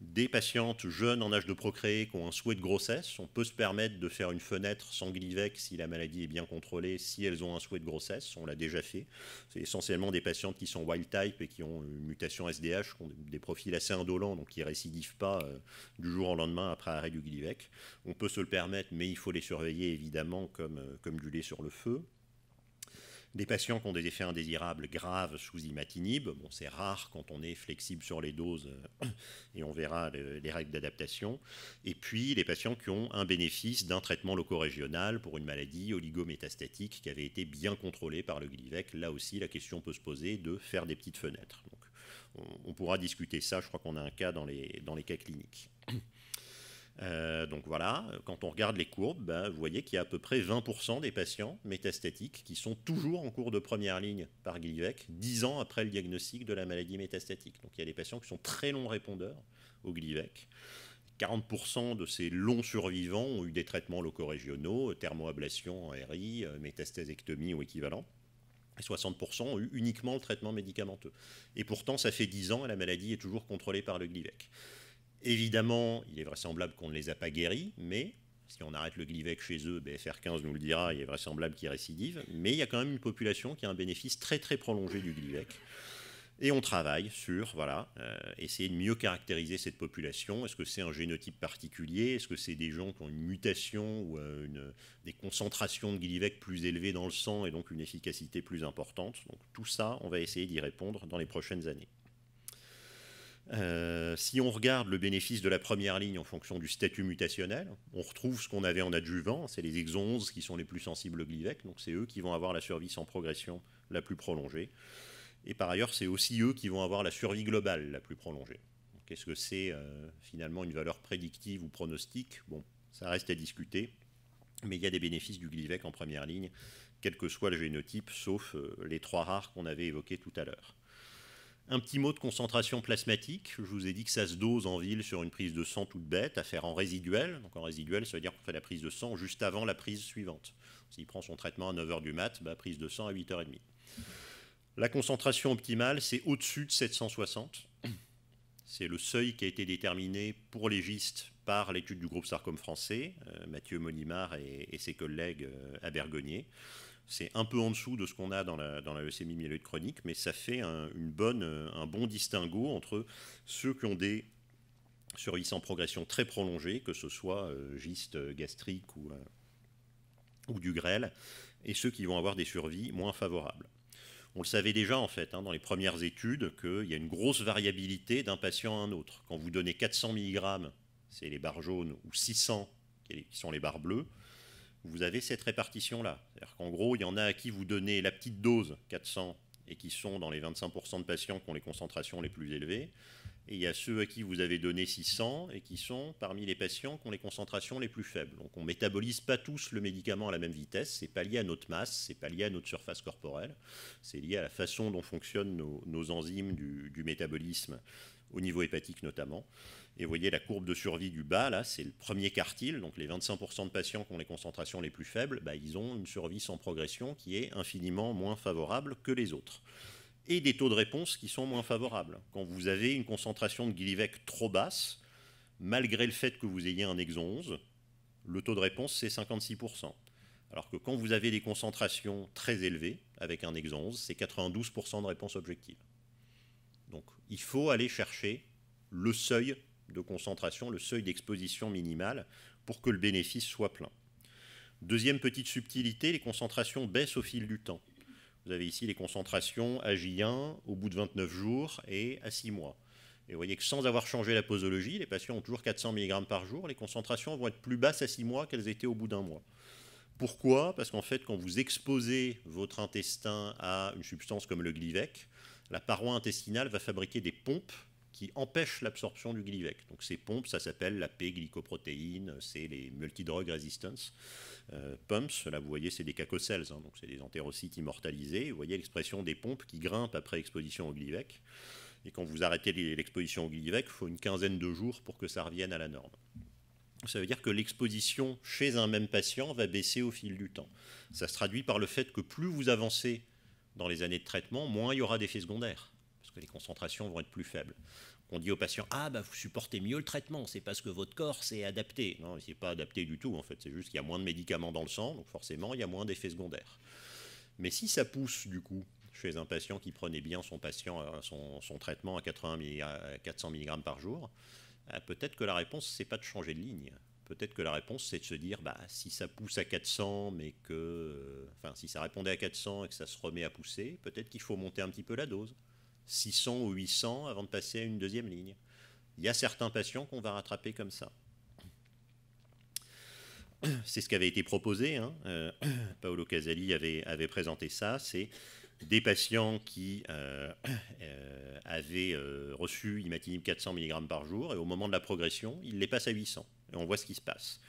des patientes jeunes en âge de procréer qui ont un souhait de grossesse, on peut se permettre de faire une fenêtre sans Glivec si la maladie est bien contrôlée, si elles ont un souhait de grossesse, on l'a déjà fait. C'est essentiellement des patientes qui sont wild type et qui ont une mutation SDH, qui ont des profils assez indolents, donc qui ne récidivent pas euh, du jour au lendemain après arrêt du Glivec. On peut se le permettre, mais il faut les surveiller évidemment comme euh, du lait sur le feu des patients qui ont des effets indésirables graves sous imatinib. Bon, c'est rare quand on est flexible sur les doses euh, et on verra les règles d'adaptation. Et puis les patients qui ont un bénéfice d'un traitement locorégional pour une maladie oligométastatique qui avait été bien contrôlée par le Glivec. Là aussi, la question peut se poser de faire des petites fenêtres. on, pourra discuter ça. Je crois qu'on a un cas dans les cas cliniques. Euh, donc voilà, quand on regarde les courbes, ben, vous voyez qu'il y a à peu près 20% des patients métastatiques qui sont toujours en cours de première ligne par Glivec, 10 ans après le diagnostic de la maladie métastatique. Donc il y a des patients qui sont très longs répondeurs au Glivec. 40% de ces longs survivants ont eu des traitements locaux régionaux, thermoablation en RI, euh, métastasectomie ou équivalent. Et 60% ont eu uniquement le traitement médicamenteux. Et pourtant, ça fait 10 ans et la maladie est toujours contrôlée par le Glivec. Évidemment, il est vraisemblable qu'on ne les a pas guéris, mais si on arrête le Glivec chez eux, BFR15 nous le dira, il est vraisemblable qu'ils récidivent, mais il y a quand même une population qui a un bénéfice très très prolongé du Glivec. Et on travaille sur, voilà, euh, essayer de mieux caractériser cette population. Est-ce que c'est un génotype particulier Est-ce que c'est des gens qui ont une mutation ou euh, des concentrations de Glivec plus élevées dans le sang et donc une efficacité plus importante Donc tout ça, on va essayer d'y répondre dans les prochaines années. Euh, si on regarde le bénéfice de la première ligne en fonction du statut mutationnel, on retrouve ce qu'on avait en adjuvant, c'est les exons 11 qui sont les plus sensibles au Glivec, donc c'est eux qui vont avoir la survie sans progression la plus prolongée. Et par ailleurs, c'est aussi eux qui vont avoir la survie globale la plus prolongée. Qu'est-ce que c'est euh, finalement une valeur prédictive ou pronostique Bon, ça reste à discuter, mais il y a des bénéfices du Glivec en première ligne, quel que soit le génotype, sauf euh, les trois rares qu'on avait évoqués tout à l'heure. Un petit mot de concentration plasmatique. Je vous ai dit que ça se dose en ville sur une prise de sang toute bête, à faire en résiduel. Donc en résiduel, ça veut dire qu'on fait la prise de sang juste avant la prise suivante. S'il prend son traitement à 9h du mat, bah, prise de sang à 8h30. La concentration optimale, c'est au-dessus de 760. C'est le seuil qui a été déterminé pour les gistes par l'étude du groupe Sarcom français, euh, Mathieu Monimard et, ses collègues euh, à Bergognier. C'est un peu en dessous de ce qu'on a dans la, dans la leucémie chronique, mais ça fait euh, un, bon distinguo entre ceux qui ont des survies en progression très prolongée, que ce soit euh, giste euh, gastrique ou, du grêle, et ceux qui vont avoir des survies moins favorables. On le savait déjà en fait hein, dans les premières études qu'il y a une grosse variabilité d'un patient à un autre. Quand vous donnez 400 mg, c'est les barres jaunes, ou 600 qui sont les barres bleues, vous avez cette répartition-là. C'est-à-dire qu'en gros, il y en a à qui vous donnez la petite dose, 400, et qui sont dans les 25% de patients qui ont les concentrations les plus élevées. Et il y a ceux à qui vous avez donné 600 et qui sont parmi les patients qui ont les concentrations les plus faibles. Donc on ne métabolise pas tous le médicament à la même vitesse. C'est pas lié à notre masse, c'est pas lié à notre surface corporelle. C'est lié à la façon dont fonctionnent nos, enzymes du métabolisme, au niveau hépatique notamment. Et vous voyez la courbe de survie du bas, là, c'est le premier quartile, donc les 25% de patients qui ont les concentrations les plus faibles, bah, ils ont une survie sans progression qui est infiniment moins favorable que les autres. Et des taux de réponse qui sont moins favorables. Quand vous avez une concentration de Gilivec trop basse, malgré le fait que vous ayez un exon 11, le taux de réponse c'est 56%. Alors que quand vous avez des concentrations très élevées avec un exon 11, c'est 92% de réponse objective. Donc il faut aller chercher le seuil de concentration, le seuil d'exposition minimale, pour que le bénéfice soit plein. Deuxième petite subtilité, les concentrations baissent au fil du temps. Vous avez ici les concentrations à J1 au bout de 29 jours et à 6 mois. Et vous voyez que sans avoir changé la posologie, les patients ont toujours 400 mg par jour, les concentrations vont être plus basses à 6 mois qu'elles étaient au bout d'un mois. Pourquoi Parce qu'en fait, quand vous exposez votre intestin à une substance comme le Glivec, la paroi intestinale va fabriquer des pompes qui empêchent l'absorption du Glivec. Donc ces pompes, ça s'appelle la P-glycoprotéine, euh, c'est les multidrug resistance euh, pumps. Là, vous voyez, c'est des cacocels, hein, donc c'est des entérocytes immortalisés. Vous voyez l'expression des pompes qui grimpent après exposition au Glivec. Et quand vous arrêtez l'exposition au Glivec, il faut une quinzaine de jours pour que ça revienne à la norme. Ça veut dire que l'exposition chez un même patient va baisser au fil du temps. Ça se traduit par le fait que plus vous avancez dans les années de traitement, moins il y aura d'effets secondaires les concentrations vont être plus faibles. On dit aux patients Ah, bah, vous supportez mieux le traitement, c'est parce que votre corps s'est adapté. Non, il n'est pas adapté du tout, en fait. C'est juste qu'il y a moins de médicaments dans le sang, donc forcément, il y a moins d'effets secondaires. Mais si ça pousse, du coup, chez un patient qui prenait bien son, euh, traitement à 80 400 mg par jour, euh, peut-être que la réponse, c'est pas de changer de ligne. Peut-être que la réponse, c'est de se dire, bah, si ça pousse à 400, mais que, euh, enfin, si ça répondait à 400 et que ça se remet à pousser, peut-être qu'il faut monter un petit peu la dose. 600 ou 800 avant de passer à une deuxième ligne. Il y a certains patients qu'on va rattraper comme ça. C'est ce qui avait été proposé. Hein. Euh, Paolo Casali avait, présenté ça. C'est des patients qui euh, euh, avaient reçu imatinib 400 mg par jour et au moment de la progression, ils les passent à 800. Et on voit ce qui se passe.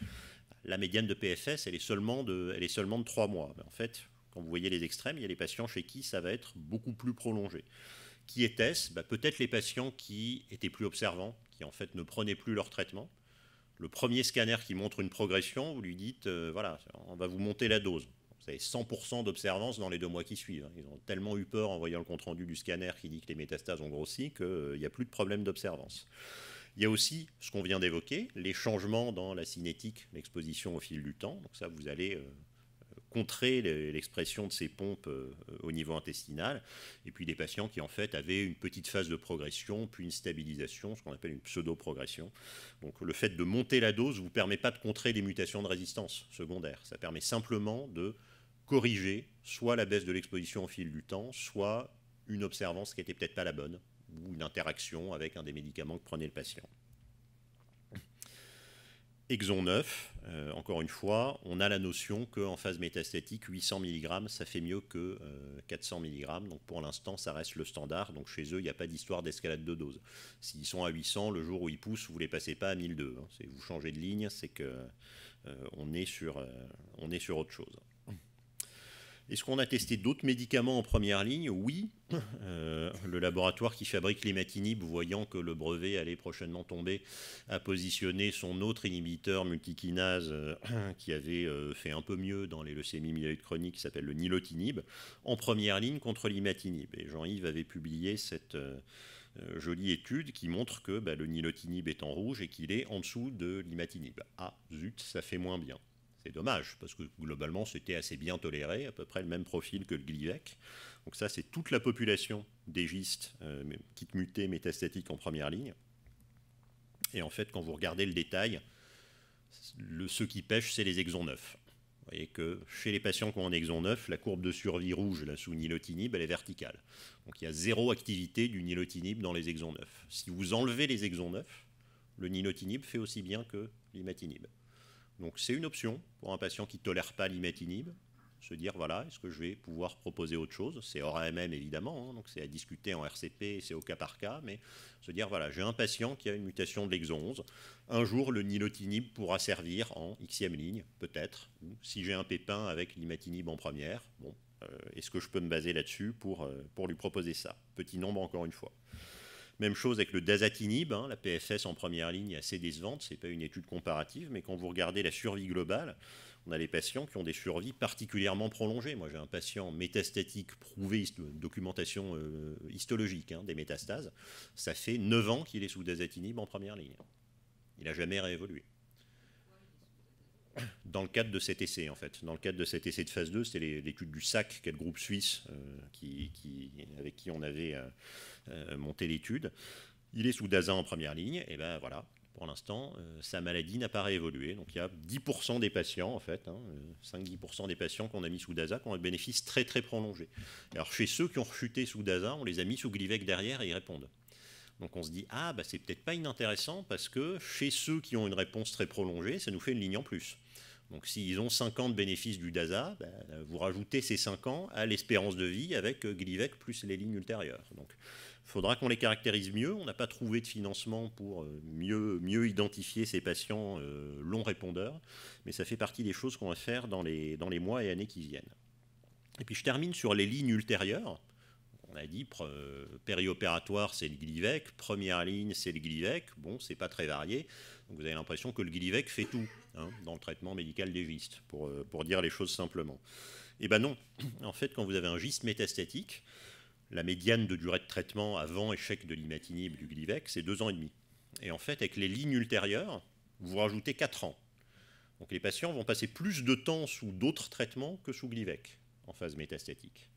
La médiane de PFS, elle est seulement de, elle est seulement de 3 mois. Mais en fait, quand vous voyez les extrêmes, il y a des patients chez qui ça va être beaucoup plus prolongé. Qui étaient-ce ben, Peut-être les patients qui étaient plus observants, qui en fait ne prenaient plus leur traitement. Le premier scanner qui montre une progression, vous lui dites, euh, voilà, on va vous monter la dose. Vous avez 100% d'observance dans les deux mois qui suivent. Hein. Ils ont tellement eu peur en voyant le compte-rendu du scanner qui dit que les métastases ont grossi qu'il n'y a plus de problème d'observance. Il y a aussi ce qu'on vient d'évoquer, les changements dans la cinétique, l'exposition au fil du temps. Donc ça, vous allez... Euh, contrer l'expression de ces pompes euh, au niveau intestinal, et puis des patients qui en fait avaient une petite phase de progression, puis une stabilisation, ce qu'on appelle une pseudo-progression. Donc le fait de monter la dose ne vous permet pas de contrer des mutations de résistance secondaires, ça permet simplement de corriger soit la baisse de l'exposition au fil du temps, soit une observance qui n'était peut-être pas la bonne, ou une interaction avec un des médicaments que prenait le patient. Exon 9, euh, encore une fois, on a la notion qu'en phase métastatique, 800 mg, ça fait mieux que 400 euh, mg. Donc pour l'instant, ça reste le standard. Donc chez eux, il n'y a pas d'histoire d'escalade de dose. S'ils sont à 800, le jour où ils poussent, vous ne les passez pas à 1002. Hein. Si Vous changez de ligne, c'est que euh, on est sur autre chose. Est-ce qu'on a testé d'autres médicaments en première ligne Oui. Euh, le laboratoire qui fabrique l'imatinib, voyant que le brevet allait prochainement tomber, a positionné son autre inhibiteur multikinase euh, qui avait euh, fait un peu mieux dans les leucémies myéloïdes chroniques, qui s'appelle le nilotinib, en première ligne contre l'imatinib. Et Jean-Yves avait publié cette jolie étude qui montre que bah, le nilotinib est en rouge et qu'il est en dessous de l'imatinib. Ah, zut, ça fait moins bien. C'est dommage, parce que globalement, c'était assez bien toléré, à peu près le même profil que le Glivec. Donc ça, c'est toute la population des quitte euh, mutée, métastatique en première ligne. Et en fait, quand vous regardez le détail, le, ceux qui pêchent, c'est les exons neufs. Vous voyez que chez les patients qui ont un exon 9, la courbe de survie rouge sous nilotinib, elle est verticale. Donc il y a zéro activité du nilotinib dans les exons 9. Si vous enlevez les exons 9, le nilotinib fait aussi bien que l'imatinib. Donc c'est une option pour un patient qui ne tolère pas l'imatinib, se dire voilà, est-ce que je vais pouvoir proposer autre chose C'est hors AMM évidemment, hein, donc c'est à discuter en RCP, c'est au cas par cas, mais se dire voilà, j'ai un patient qui a une mutation de l'exon 11, un jour le nilotinib pourra servir en xème ligne, peut-être, ou si j'ai un pépin avec l'imatinib en première, bon, euh, est-ce que je peux me baser là-dessus euh, pour lui proposer ça Petit nombre encore une fois. Même chose avec le dasatinib, hein. la PFS en première ligne est assez décevante, ce n'est pas une étude comparative, mais quand vous regardez la survie globale, on a des patients qui ont des survies particulièrement prolongées. Moi, j'ai un patient métastatique prouvé, documentation euh, histologique hein, des métastases. Ça fait 9 ans qu'il est sous dasatinib en première ligne. Il n'a jamais réévolué dans le cadre de cet essai, en fait. Dans le cadre de cet essai de phase 2, c'était l'étude du SAC, qui le groupe suisse euh, qui, avec qui on avait euh, euh, monté l'étude. Il est sous DASA en première ligne, et ben voilà, pour l'instant, sa maladie n'a pas réévolué. Donc il y a 10% des patients, en fait, 5-10% hein, des patients qu'on a mis sous DASA qui ont un bénéfice très très prolongé. Alors chez ceux qui ont refuté sous DASA, on les a mis sous Glivec derrière et ils répondent. Donc on se dit, ah, bah, c'est peut-être pas inintéressant parce que chez ceux qui ont une réponse très prolongée, ça nous fait une ligne en plus. Donc s'ils ont 5 ans de bénéfice du DASA, ben, vous rajoutez ces 5 ans à l'espérance de vie avec euh, Glivec plus les lignes ultérieures. Donc il faudra qu'on les caractérise mieux. On n'a pas trouvé de financement pour euh, mieux, identifier ces patients euh, longs répondeurs, mais ça fait partie des choses qu'on va faire dans les, dans les mois et années qui viennent. Et puis je termine sur les lignes ultérieures. On a dit euh, périopératoire, c'est le Glivec, première ligne, c'est le Glivec. Bon, c'est pas très varié vous avez l'impression que le Glivec fait tout hein, dans le traitement médical des gistes, euh, pour, dire les choses simplement. Eh bien non, en fait, quand vous avez un giste métastatique, la médiane de durée de traitement avant échec de l'imatinib du Glivec, c'est deux ans et demi. Et en fait, avec les lignes ultérieures, vous rajoutez quatre ans. Donc les patients vont passer plus de temps sous d'autres traitements que sous Glivec en phase métastatique.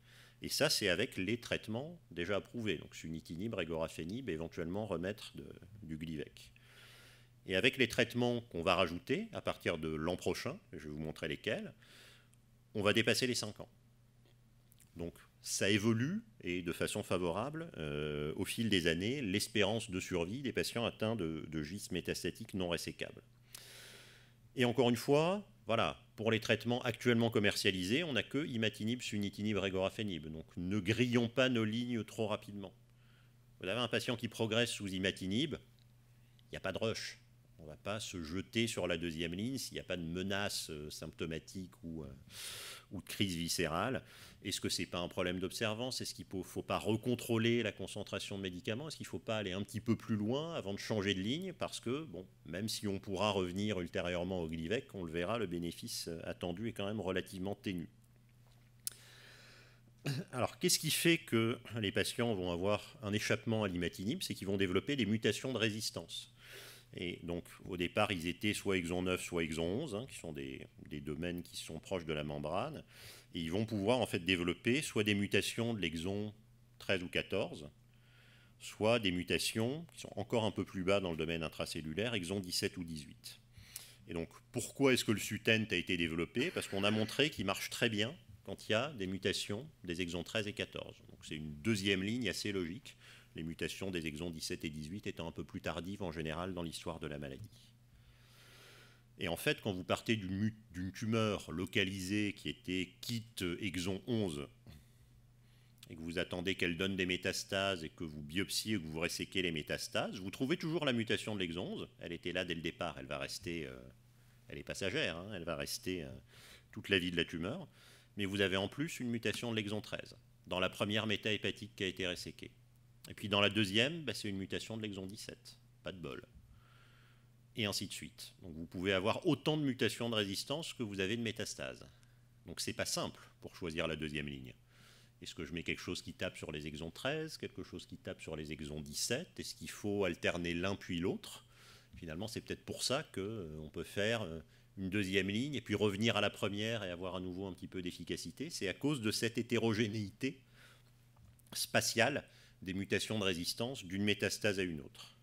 Et ça, c'est avec les traitements déjà approuvés, donc sunitinib, regorafenib, éventuellement remettre du Glivec. Et avec les traitements qu'on va rajouter à partir de l'an prochain, je vais vous montrer lesquels, on va dépasser les 5 ans. Donc ça évolue et de façon favorable euh, au fil des années l'espérance de survie des patients atteints de, GIS métastatique non résécable. Et encore une fois, voilà, pour les traitements actuellement commercialisés, on n'a que imatinib, sunitinib, regorafenib. Donc ne grillons pas nos lignes trop rapidement. Vous avez un patient qui progresse sous imatinib, il n'y a pas de rush. On ne va pas se jeter sur la deuxième ligne s'il n'y a pas de menace euh, symptomatique euh, ou, de crise viscérale. Est-ce que ce n'est pas un problème d'observance Est-ce qu'il ne faut, pas recontrôler la concentration de médicaments Est-ce qu'il ne faut pas aller un petit peu plus loin avant de changer de ligne Parce que, bon, même si on pourra revenir ultérieurement au Glivec, on le verra, le bénéfice euh, attendu est quand même relativement ténu. Alors, qu'est-ce qui fait que les patients vont avoir un échappement à l'imatinib C'est qu'ils vont développer des mutations de résistance. Et donc, au départ, ils étaient soit exon 9, soit exon 11, hein, qui sont des, des, domaines qui sont proches de la membrane. Et ils vont pouvoir en fait développer soit des mutations de l'exon 13 ou 14, soit des mutations qui sont encore un peu plus bas dans le domaine intracellulaire, exon 17 ou 18. Et donc, pourquoi est-ce que le SUTENT a été développé Parce qu'on a montré qu'il marche très bien quand il y a des mutations des exons 13 et 14. Donc, c'est une deuxième ligne assez logique les mutations des exons 17 et 18 étant un peu plus tardives en général dans l'histoire de la maladie. Et en fait, quand vous partez d'une tumeur localisée qui était quitte exon 11, et que vous attendez qu'elle donne des métastases, et que vous biopsiez, ou que vous resséquez les métastases, vous trouvez toujours la mutation de l'exon 11. Elle était là dès le départ, elle va rester, euh, elle est passagère, hein. elle va rester euh, toute la vie de la tumeur. Mais vous avez en plus une mutation de l'exon 13, dans la première métahépatique qui a été resséquée. Et puis dans la deuxième, bah, c'est une mutation de l'exon 17. Pas de bol. Et ainsi de suite. vous pouvez avoir autant de mutations de résistance que vous avez de métastases. Donc c'est pas simple pour choisir la deuxième ligne. Est-ce que je mets quelque chose qui tape sur les exons 13, quelque chose qui tape sur les exons 17 Est-ce qu'il faut alterner l'un puis l'autre Finalement, c'est peut-être pour ça qu'on euh, peut faire euh, une deuxième ligne et puis revenir à la première et avoir à nouveau un petit peu d'efficacité. C'est à cause de cette hétérogénéité spatiale des mutations de résistance d'une métastase à une autre.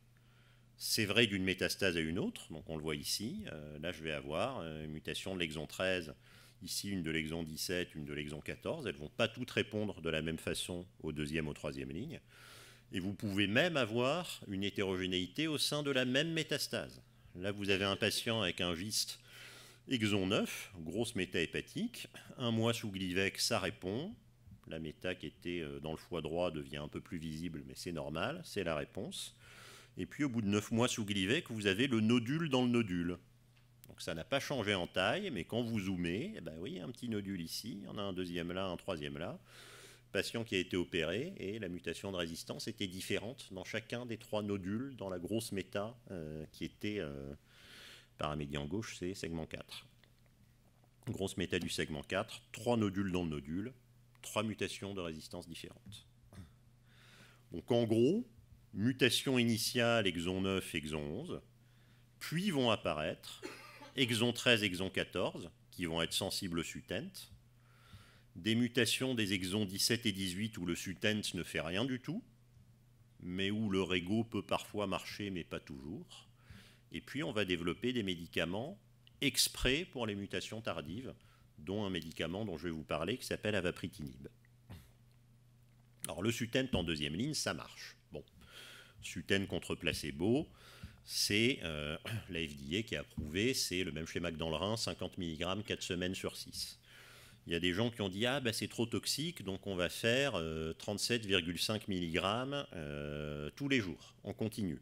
C'est vrai d'une métastase à une autre, donc on le voit ici. Euh, là, je vais avoir euh, une mutation de l'exon 13, ici une de l'exon 17, une de l'exon 14. Elles ne vont pas toutes répondre de la même façon aux deuxième, aux troisième lignes. Et vous pouvez même avoir une hétérogénéité au sein de la même métastase. Là, vous avez un patient avec un giste exon 9, grosse métahépatique. Un mois sous Glivec, ça répond. La méta qui était euh, dans le foie droit devient un peu plus visible, mais c'est normal, c'est la réponse. Et puis au bout de 9 mois sous Glivec, vous avez le nodule dans le nodule. Donc ça n'a pas changé en taille, mais quand vous zoomez, eh ben oui, un petit nodule ici, on a un deuxième là, un troisième là. Patient qui a été opéré et la mutation de résistance était différente dans chacun des trois nodules dans la grosse méta euh, qui était euh, par gauche, c'est segment 4. Grosse méta du segment 4, trois nodules dans le nodule, trois mutations de résistance différentes. Donc en gros, mutation initiale exon 9, exon 11, puis vont apparaître exon 13, exon 14, qui vont être sensibles au sutent, des mutations des exons 17 et 18 où le sutent ne fait rien du tout, mais où le régo peut parfois marcher, mais pas toujours. Et puis on va développer des médicaments exprès pour les mutations tardives, dont un médicament dont je vais vous parler qui s'appelle avapritinib. Alors le Sutent en deuxième ligne, ça marche. Bon, Sutent contre placebo, c'est euh, la FDA qui a approuvé, c'est le même schéma que dans le rein, 50 mg 4 semaines sur 6. Il y a des gens qui ont dit ah ben c'est trop toxique donc on va faire 37,5 euh, mg euh, tous les jours, on continue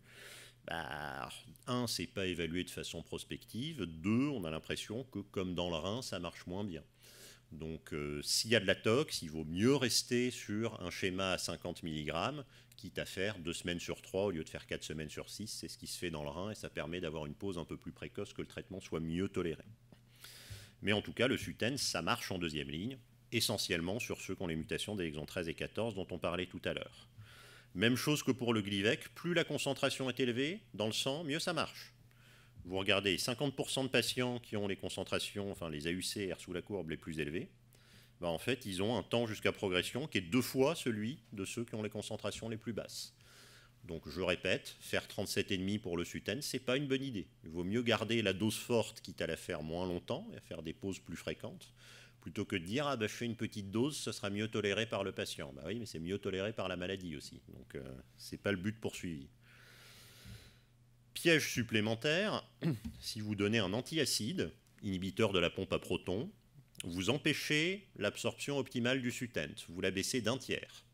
bah, un, c'est pas évalué de façon prospective. Deux, on a l'impression que comme dans le rein, ça marche moins bien. Donc euh, s'il y a de la tox, il vaut mieux rester sur un schéma à 50 mg, quitte à faire deux semaines sur trois au lieu de faire quatre semaines sur six. C'est ce qui se fait dans le rein et ça permet d'avoir une pause un peu plus précoce, que le traitement soit mieux toléré. Mais en tout cas, le suten, ça marche en deuxième ligne, essentiellement sur ceux qui ont les mutations des exons 13 et 14 dont on parlait tout à l'heure. Même chose que pour le Glivec, plus la concentration est élevée dans le sang, mieux ça marche. Vous regardez 50% de patients qui ont les concentrations, enfin les AUCR sous la courbe les plus élevées, bah, en fait ils ont un temps jusqu'à progression qui est deux fois celui de ceux qui ont les concentrations les plus basses. Donc je répète, faire 37,5 pour le suten, n'est pas une bonne idée. Il vaut mieux garder la dose forte, quitte à la faire moins longtemps et à faire des pauses plus fréquentes, Plutôt que de dire, ah, bah, je fais une petite dose, ce sera mieux toléré par le patient. Bah oui, mais c'est mieux toléré par la maladie aussi. Donc, euh, c'est ce n'est pas le but poursuivi. Piège supplémentaire, si vous donnez un antiacide, inhibiteur de la pompe à protons, vous empêchez l'absorption optimale du sutent, vous la baissez d'un tiers.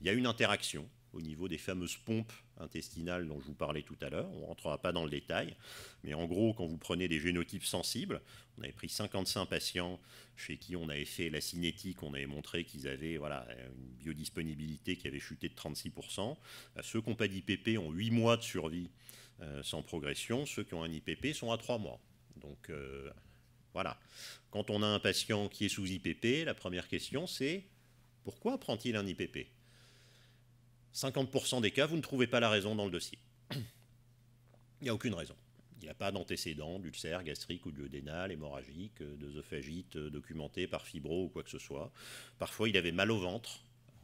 Il y a une interaction, au niveau des fameuses pompes intestinales dont je vous parlais tout à l'heure. On ne rentrera pas dans le détail, mais en gros, quand vous prenez des génotypes sensibles, on avait pris 55 patients chez qui on avait fait la cinétique, on avait montré qu'ils avaient voilà, une biodisponibilité qui avait chuté de 36%. Ceux qui n'ont pas d'IPP ont 8 mois de survie euh, sans progression, ceux qui ont un IPP sont à 3 mois. Donc euh, voilà, quand on a un patient qui est sous IPP, la première question c'est pourquoi prend-il un IPP 50% des cas, vous ne trouvez pas la raison dans le dossier. Il n'y a aucune raison. Il n'y a pas d'antécédent d'ulcère gastrique ou dénal, hémorragique, euh, d'œsophagite euh, documenté par fibro ou quoi que ce soit. Parfois, il avait mal au ventre.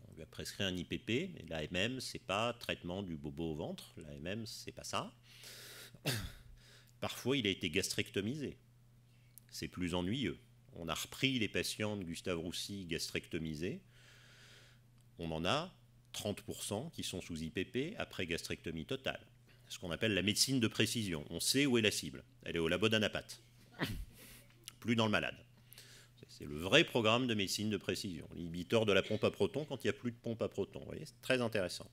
On lui a prescrit un IPP, mais l'AMM, n'est pas traitement du bobo au ventre. L'AMM, n'est pas ça. Parfois, il a été gastrectomisé. C'est plus ennuyeux. On a repris les patients de Gustave Roussy gastrectomisés. On en a 30% qui sont sous IPP après gastrectomie totale. Ce qu'on appelle la médecine de précision. On sait où est la cible. Elle est au labo d'Anapath. Plus dans le malade. C'est le vrai programme de médecine de précision. L'inhibiteur de la pompe à protons quand il n'y a plus de pompe à protons. Vous voyez, c'est très intéressant.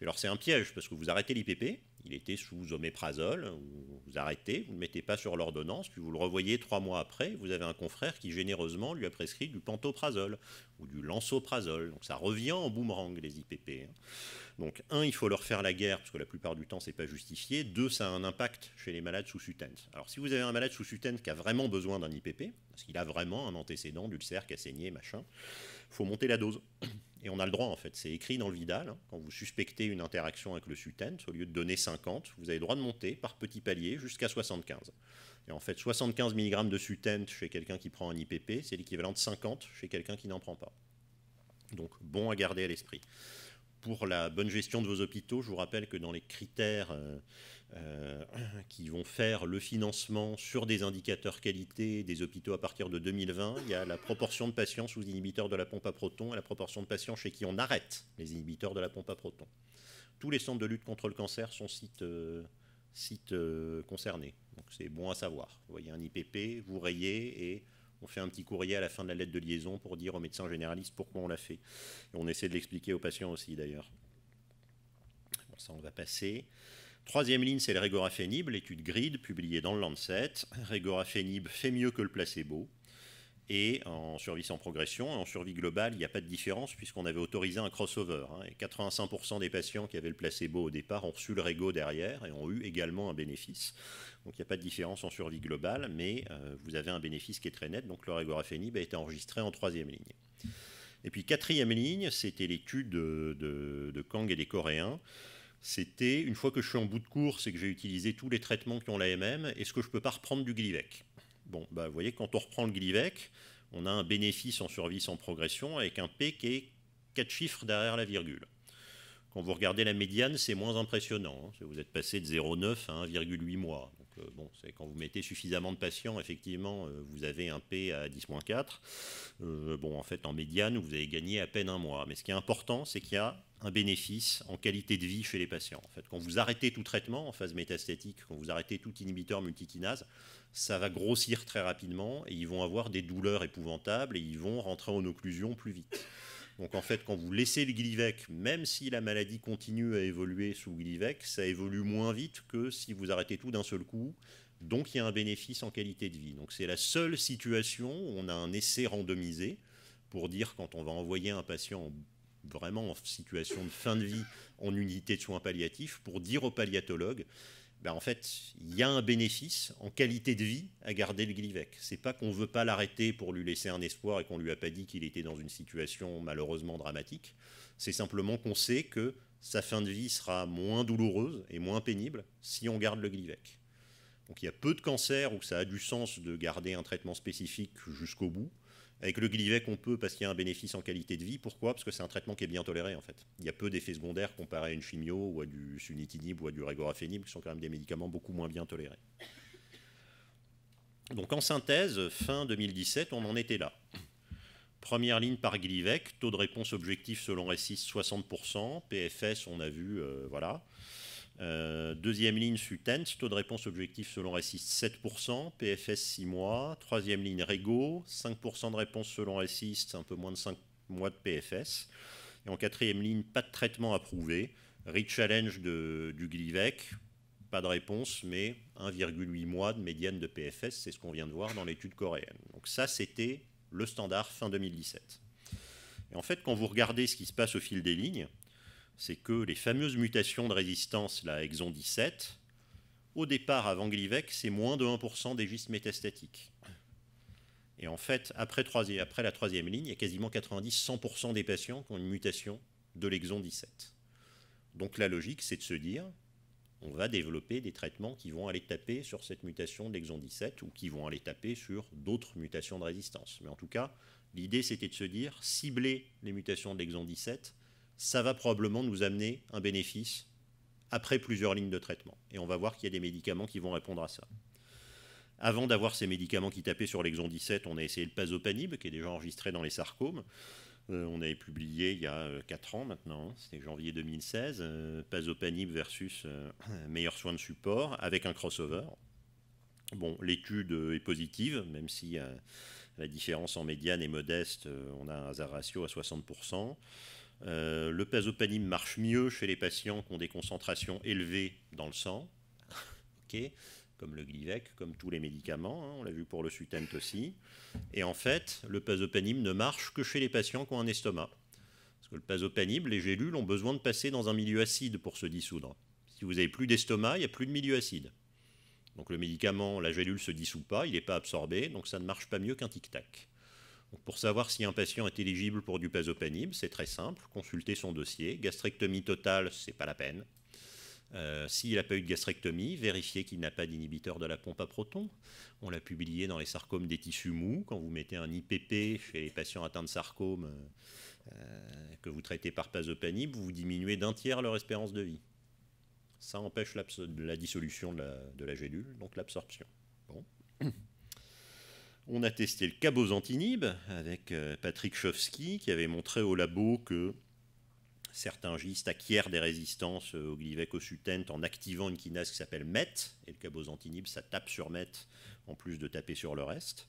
Mais alors c'est un piège parce que vous arrêtez l'IPP, il était sous oméprazole, vous, arrêtez, vous ne le mettez pas sur l'ordonnance, puis vous le revoyez trois mois après, vous avez un confrère qui généreusement lui a prescrit du pantoprazole ou du lansoprazole. Donc ça revient en boomerang les IPP. Hein. Donc un, il faut leur faire la guerre parce que la plupart du temps c'est pas justifié. Deux, ça a un impact chez les malades sous sutens. Alors si vous avez un malade sous sutens qui a vraiment besoin d'un IPP, parce qu'il a vraiment un antécédent d'ulcère qui a saigné, machin, faut monter la dose. Et on a le droit, en fait. C'est écrit dans le Vidal. Hein. quand vous suspectez une interaction avec le sutent, au lieu de donner 50, vous avez le droit de monter par petit palier jusqu'à 75. Et en fait, 75 mg de sutent chez quelqu'un qui prend un IPP, c'est l'équivalent de 50 chez quelqu'un qui n'en prend pas. Donc, bon à garder à l'esprit. Pour la bonne gestion de vos hôpitaux, je vous rappelle que dans les critères euh, euh, qui vont faire le financement sur des indicateurs qualité des hôpitaux à partir de 2020. Il y a la proportion de patients sous inhibiteurs de la pompe à proton et la proportion de patients chez qui on arrête les inhibiteurs de la pompe à proton. Tous les centres de lutte contre le cancer sont sites, euh, euh, concernés. Donc c'est bon à savoir. Vous voyez un IPP, vous rayez et on fait un petit courrier à la fin de la lettre de liaison pour dire aux médecins généralistes pourquoi on l'a fait. Et on essaie de l'expliquer aux patients aussi d'ailleurs. ça, on va passer. Troisième ligne, c'est le régorafénib, l'étude GRID publiée dans le Lancet. Régorafénib fait mieux que le placebo. Et en survie sans progression, en survie globale, il n'y a pas de différence puisqu'on avait autorisé un crossover. Hein. et 85% des patients qui avaient le placebo au départ ont reçu le régo derrière et ont eu également un bénéfice. Donc il n'y a pas de différence en survie globale, mais euh, vous avez un bénéfice qui est très net. Donc le régorafénib a été enregistré en troisième ligne. Et puis quatrième ligne, c'était l'étude de Kang et des Coréens c'était une fois que je suis en bout de course et que j'ai utilisé tous les traitements qui ont MM. est-ce que je peux pas reprendre du Glivec Bon, bah, vous voyez, quand on reprend le Glivec, on a un bénéfice en survie en progression avec un P qui est 4 chiffres derrière la virgule. Quand vous regardez la médiane, c'est moins impressionnant. Hein. Vous êtes passé de 0,9 à 1,8 mois bon, c'est quand vous mettez suffisamment de patients, effectivement, euh, vous avez un P à 10-4. Euh, bon, en fait, en médiane, vous avez gagné à peine un mois. Mais ce qui est important, c'est qu'il y a un bénéfice en qualité de vie chez les patients. En fait, quand vous arrêtez tout traitement en phase métastatique, quand vous arrêtez tout inhibiteur multikinase, ça va grossir très rapidement et ils vont avoir des douleurs épouvantables et ils vont rentrer en occlusion plus vite. Donc en fait, quand vous laissez le Glivec, même si la maladie continue à évoluer sous Glivec, ça évolue moins vite que si vous arrêtez tout d'un seul coup. Donc il y a un bénéfice en qualité de vie. Donc c'est la seule situation où on a un essai randomisé pour dire quand on va envoyer un patient vraiment en situation de fin de vie en unité de soins palliatifs, pour dire au palliatologue, ben, en fait, il y a un bénéfice en qualité de vie à garder le Glivec. C'est pas qu'on ne veut pas l'arrêter pour lui laisser un espoir et qu'on ne lui a pas dit qu'il était dans une situation malheureusement dramatique. C'est simplement qu'on sait que sa fin de vie sera moins douloureuse et moins pénible si on garde le Glivec. Donc il y a peu de cancers où ça a du sens de garder un traitement spécifique jusqu'au bout. Avec le Glivec, on peut parce qu'il y a un bénéfice en qualité de vie. Pourquoi Parce que c'est un traitement qui est bien toléré en fait. Il y a peu d'effets secondaires comparé à une chimio ou à du sunitinib ou à du regorafenib, qui sont quand même des médicaments beaucoup moins bien tolérés. Donc en synthèse, fin 2017, on en était là. Première ligne par Glivec, taux de réponse objectif selon RECIS 60%, PFS on a vu, euh, voilà. Euh, deuxième ligne, SUTENT, taux de réponse objectif selon resist 7%, PFS 6 mois. Troisième ligne, Rego, 5% de réponse selon RACIST, un peu moins de 5 mois de PFS. Et en quatrième ligne, pas de traitement approuvé. Re-challenge du Glivec, pas de réponse, mais 1,8 mois de médiane de PFS, c'est ce qu'on vient de voir dans l'étude coréenne. Donc ça, c'était le standard fin 2017. Et en fait, quand vous regardez ce qui se passe au fil des lignes, c'est que les fameuses mutations de résistance, la exon 17, au départ avant Glivec, c'est moins de 1% des gistes métastatiques. Et en fait, après, après la troisième ligne, il y a quasiment 90-100% des patients qui ont une mutation de l'exon 17. Donc la logique, c'est de se dire, on va développer des traitements qui vont aller taper sur cette mutation de l'exon 17 ou qui vont aller taper sur d'autres mutations de résistance. Mais en tout cas, l'idée, c'était de se dire, cibler les mutations de l'exon 17 ça va probablement nous amener un bénéfice après plusieurs lignes de traitement. Et on va voir qu'il y a des médicaments qui vont répondre à ça. Avant d'avoir ces médicaments qui tapaient sur l'exon 17, on a essayé le pazopanib, qui est déjà enregistré dans les sarcomes. Euh, on avait publié il y a 4 euh, ans maintenant, c'était janvier 2016, euh, pazopanib versus meilleur soin de support avec un crossover. Bon, l'étude est positive, même si la différence en médiane est modeste, on a un hasard ratio à 60%. Euh, le Pazopanib marche mieux chez les patients qui ont des concentrations élevées dans le sang, comme le Glivec, comme tous les médicaments, hein, on l'a vu pour le Sutent aussi. Et en fait, le Pazopanib ne marche que chez les patients qui ont un estomac. Parce que le Pazopanib, les gélules ont besoin de passer dans un milieu acide pour se dissoudre. Si vous n'avez plus d'estomac, il n'y a plus de milieu acide. Donc le médicament, la gélule ne se dissout pas, il n'est pas absorbé, donc ça ne marche pas mieux qu'un tic-tac pour savoir si un patient est éligible pour du pasopanib, c'est très simple, Consultez son dossier. Gastrectomie totale, ce n'est pas la peine. Euh, s'il n'a pas eu de gastrectomie, vérifiez qu'il n'a pas d'inhibiteur de la pompe à proton. On l'a publié dans les sarcomes des tissus mous. Quand vous mettez un IPP chez les patients atteints de sarcome euh, que vous traitez par pasopanib, vous diminuez d'un tiers leur espérance de vie. Ça empêche la dissolution de la, de la gélule, donc l'absorption. Bon. On a testé le cabozantinib avec euh, Patrick Chovski qui avait montré au labo que certains gistes acquièrent des résistances euh, au sutent en activant une kinase qui s'appelle MET, et le cabozantinib, ça tape sur MET en plus de taper sur le reste.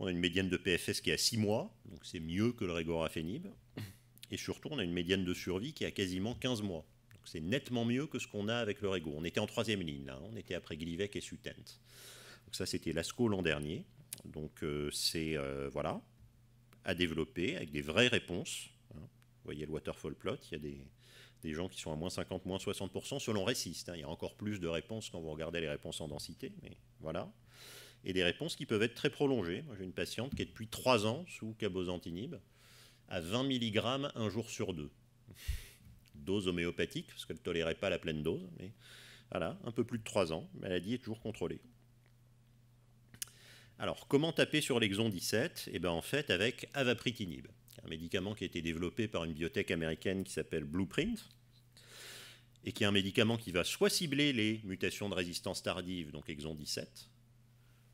On a une médiane de PFS qui est à 6 mois, donc c'est mieux que le régorafénib. Et surtout, on a une médiane de survie qui est à quasiment 15 mois. Donc c'est nettement mieux que ce qu'on a avec le régo. On était en troisième ligne, là, hein. on était après Glivec et Sutent. Donc ça, c'était l'ASCO l'an dernier. Donc euh, c'est euh, voilà, à développer avec des vraies réponses. Hein. Vous voyez le waterfall plot, il y a des, gens qui sont à moins 50, moins 60% selon Resist. Hein. Il y a encore plus de réponses quand vous regardez les réponses en densité, mais voilà. Et des réponses qui peuvent être très prolongées. j'ai une patiente qui est depuis 3 ans sous cabozantinib à 20 mg un jour sur deux. Dose homéopathique, parce qu'elle ne tolérait pas la pleine dose, mais voilà, un peu plus de 3 ans. Maladie est toujours contrôlée. Alors, comment taper sur l'exon 17 Eh bien, en fait, avec avapritinib, un médicament qui a été développé par une biotech américaine qui s'appelle Blueprint, et qui est un médicament qui va soit cibler les mutations de résistance tardive, donc exon 17,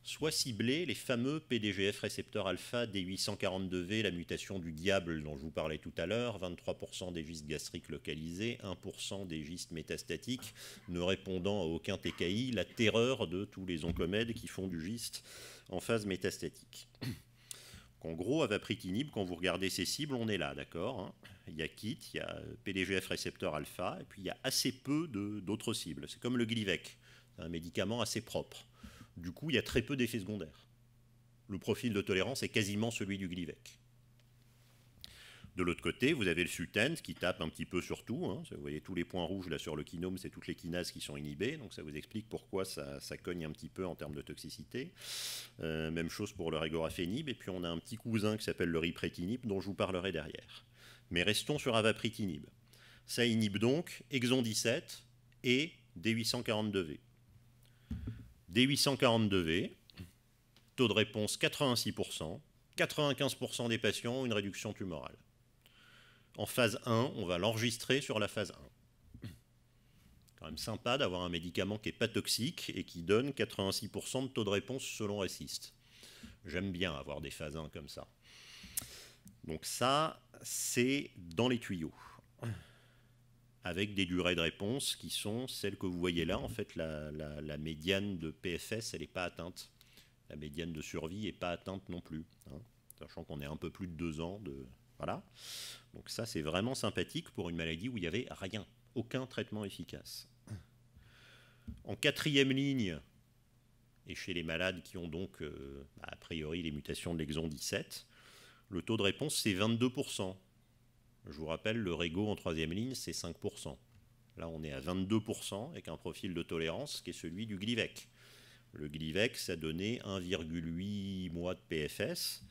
soit ciblés les fameux PDGF récepteurs alpha D842V, la mutation du diable dont je vous parlais tout à l'heure, 23% des gistes gastriques localisés, 1% des gistes métastatiques, ne répondant à aucun TKI, la terreur de tous les oncomèdes qui font du giste en phase métastatique. En gros, à vapritinib, quand vous regardez ces cibles, on est là, d'accord hein. Il y a KIT, il y a PDGF récepteur alpha, et puis il y a assez peu d'autres cibles. C'est comme le Glivec, un médicament assez propre. Du coup, il y a très peu d'effets secondaires. Le profil de tolérance est quasiment celui du Glivec. De l'autre côté, vous avez le Sutens qui tape un petit peu sur tout. Hein. Vous voyez tous les points rouges là sur le kinome, c'est toutes les kinases qui sont inhibées. Donc ça vous explique pourquoi ça, cogne un petit peu en termes de toxicité. Euh, même chose pour le régoraphénib. Et puis on a un petit cousin qui s'appelle le ripretinib dont je vous parlerai derrière. Mais restons sur avapritinib. Ça inhibe donc exon 17 et D842V. D842V, taux de réponse 86%, 95% des patients ont une réduction tumorale. En phase 1, on va l'enregistrer sur la phase 1. Quand même sympa d'avoir un médicament qui n'est pas toxique et qui donne 86% de taux de réponse selon raciste. J'aime bien avoir des phases 1 comme ça. Donc ça, c'est dans les tuyaux avec des durées de réponse qui sont celles que vous voyez là. En fait, la, médiane de PFS, elle n'est pas atteinte. La médiane de survie n'est pas atteinte non plus, hein. sachant qu'on est un peu plus de deux ans. De, voilà. Donc ça, c'est vraiment sympathique pour une maladie où il n'y avait rien, aucun traitement efficace. En quatrième ligne, et chez les malades qui ont donc, euh, a priori, les mutations de l'exon 17, le taux de réponse, c'est 22%. Je vous rappelle, le Rego en troisième ligne, c'est 5%. Là, on est à 22% avec un profil de tolérance qui est celui du Glivec. Le Glivec, ça donnait 1,8 mois de PFS.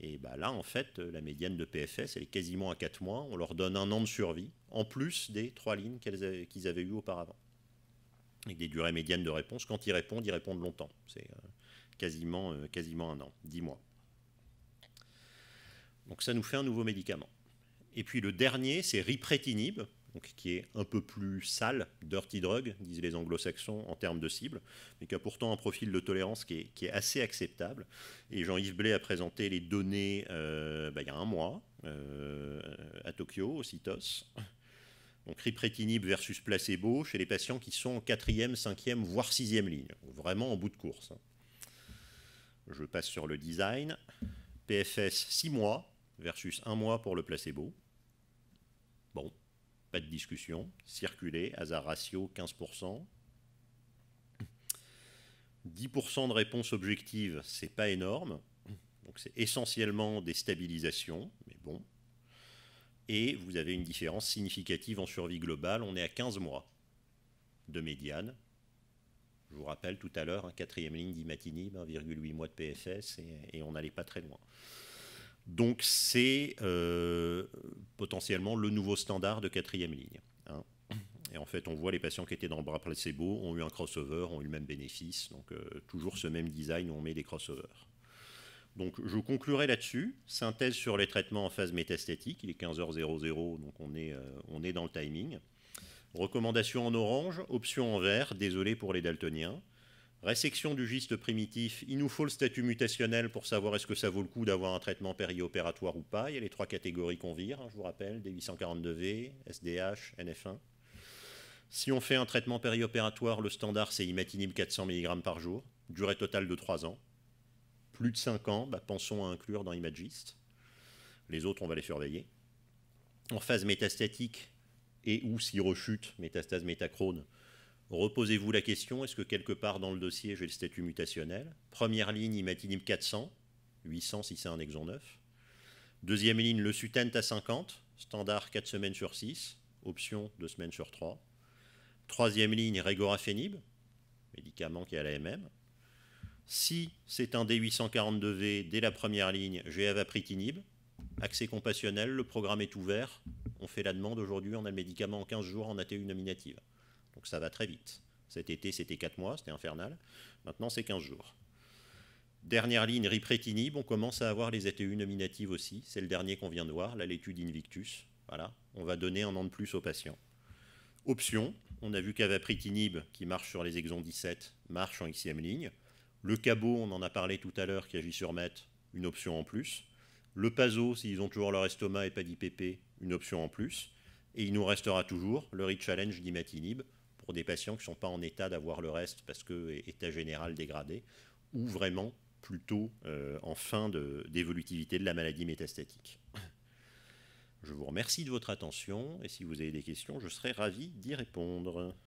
Et bah là, en fait, la médiane de PFS, elle est quasiment à 4 mois. On leur donne un an de survie, en plus des 3 lignes qu'ils avaient, eues auparavant. Avec des durées médianes de réponse, quand ils répondent, ils répondent longtemps. C'est euh, quasiment, euh, quasiment un an, 10 mois. Donc ça nous fait un nouveau médicament. Et puis le dernier, c'est ripretinib, donc qui est un peu plus sale, dirty drug, disent les anglo-saxons en termes de cible, mais qui a pourtant un profil de tolérance qui est, assez acceptable. Et Jean-Yves Blé a présenté les données euh, bah, il y a un mois euh, à Tokyo, au CITOS. Donc ripretinib versus placebo chez les patients qui sont en quatrième, cinquième, voire sixième ligne, vraiment en bout de course. Hein. Je passe sur le design. PFS 6 mois versus 1 mois pour le placebo. Bon, pas de discussion, circuler, hasard ratio 15%. 10% de réponse objective, c'est pas énorme. Donc c'est essentiellement des stabilisations, mais bon. Et vous avez une différence significative en survie globale, on est à 15 mois de médiane. Je vous rappelle tout à l'heure, hein, quatrième ligne d'imatinib, 1,8 mois de PFS, et on n'allait pas très loin. Donc c'est euh, potentiellement le nouveau standard de quatrième ligne. Hein. Et en fait, on voit les patients qui étaient dans le bras placebo ont eu un crossover, ont eu le même bénéfice. Donc euh, toujours ce même design, on met des crossovers. Donc je conclurai là-dessus. Synthèse sur les traitements en phase métastatique. Il est 15h00, donc on est, euh, on est dans le timing. Recommandation en orange, option en vert, désolé pour les daltoniens. Résection du giste primitif, il nous faut le statut mutationnel pour savoir est-ce que ça vaut le coup d'avoir un traitement périopératoire ou pas. Il y a les trois catégories qu'on vire, hein, je vous rappelle, D842V, SDH, NF1. Si on fait un traitement périopératoire, le standard c'est imatinib 400 mg par jour, durée totale de 3 ans. Plus de 5 ans, bah, pensons à inclure dans Imagist. Les autres, on va les surveiller. En phase métastatique et ou si rechute, métastase métachrone, Reposez-vous la question, est-ce que quelque part dans le dossier, j'ai le statut mutationnel Première ligne, imatinib 400, 800 si c'est un exon 9. Deuxième ligne, le sutent à 50, standard 4 semaines sur 6, option 2 semaines sur 3. Troisième ligne, regorafenib, médicament qui est à l'AMM. Si c'est un D842V, dès la première ligne, j'ai avapritinib. Accès compassionnel, le programme est ouvert. On fait la demande aujourd'hui, on a le médicament en 15 jours en ATU nominative ça va très vite. Cet été, c'était 4 mois, c'était infernal. Maintenant, c'est 15 jours. Dernière ligne, ripretinib, on commence à avoir les ATU nominatives aussi. C'est le dernier qu'on vient de voir, la l'étude Invictus. Voilà, on va donner un an de plus aux patients. Option, on a vu qu'avapritinib, qui marche sur les exons 17, marche en XM ligne. Le cabot, on en a parlé tout à l'heure, qui agit sur MET, une option en plus. Le paso, s'ils ont toujours leur estomac et pas d'IPP, une option en plus. Et il nous restera toujours le re-challenge d'imatinib, pour des patients qui ne sont pas en état d'avoir le reste parce que état général dégradé, ou vraiment plutôt euh, en fin d'évolutivité de la maladie métastatique. Je vous remercie de votre attention et si vous avez des questions, je serai ravi d'y répondre.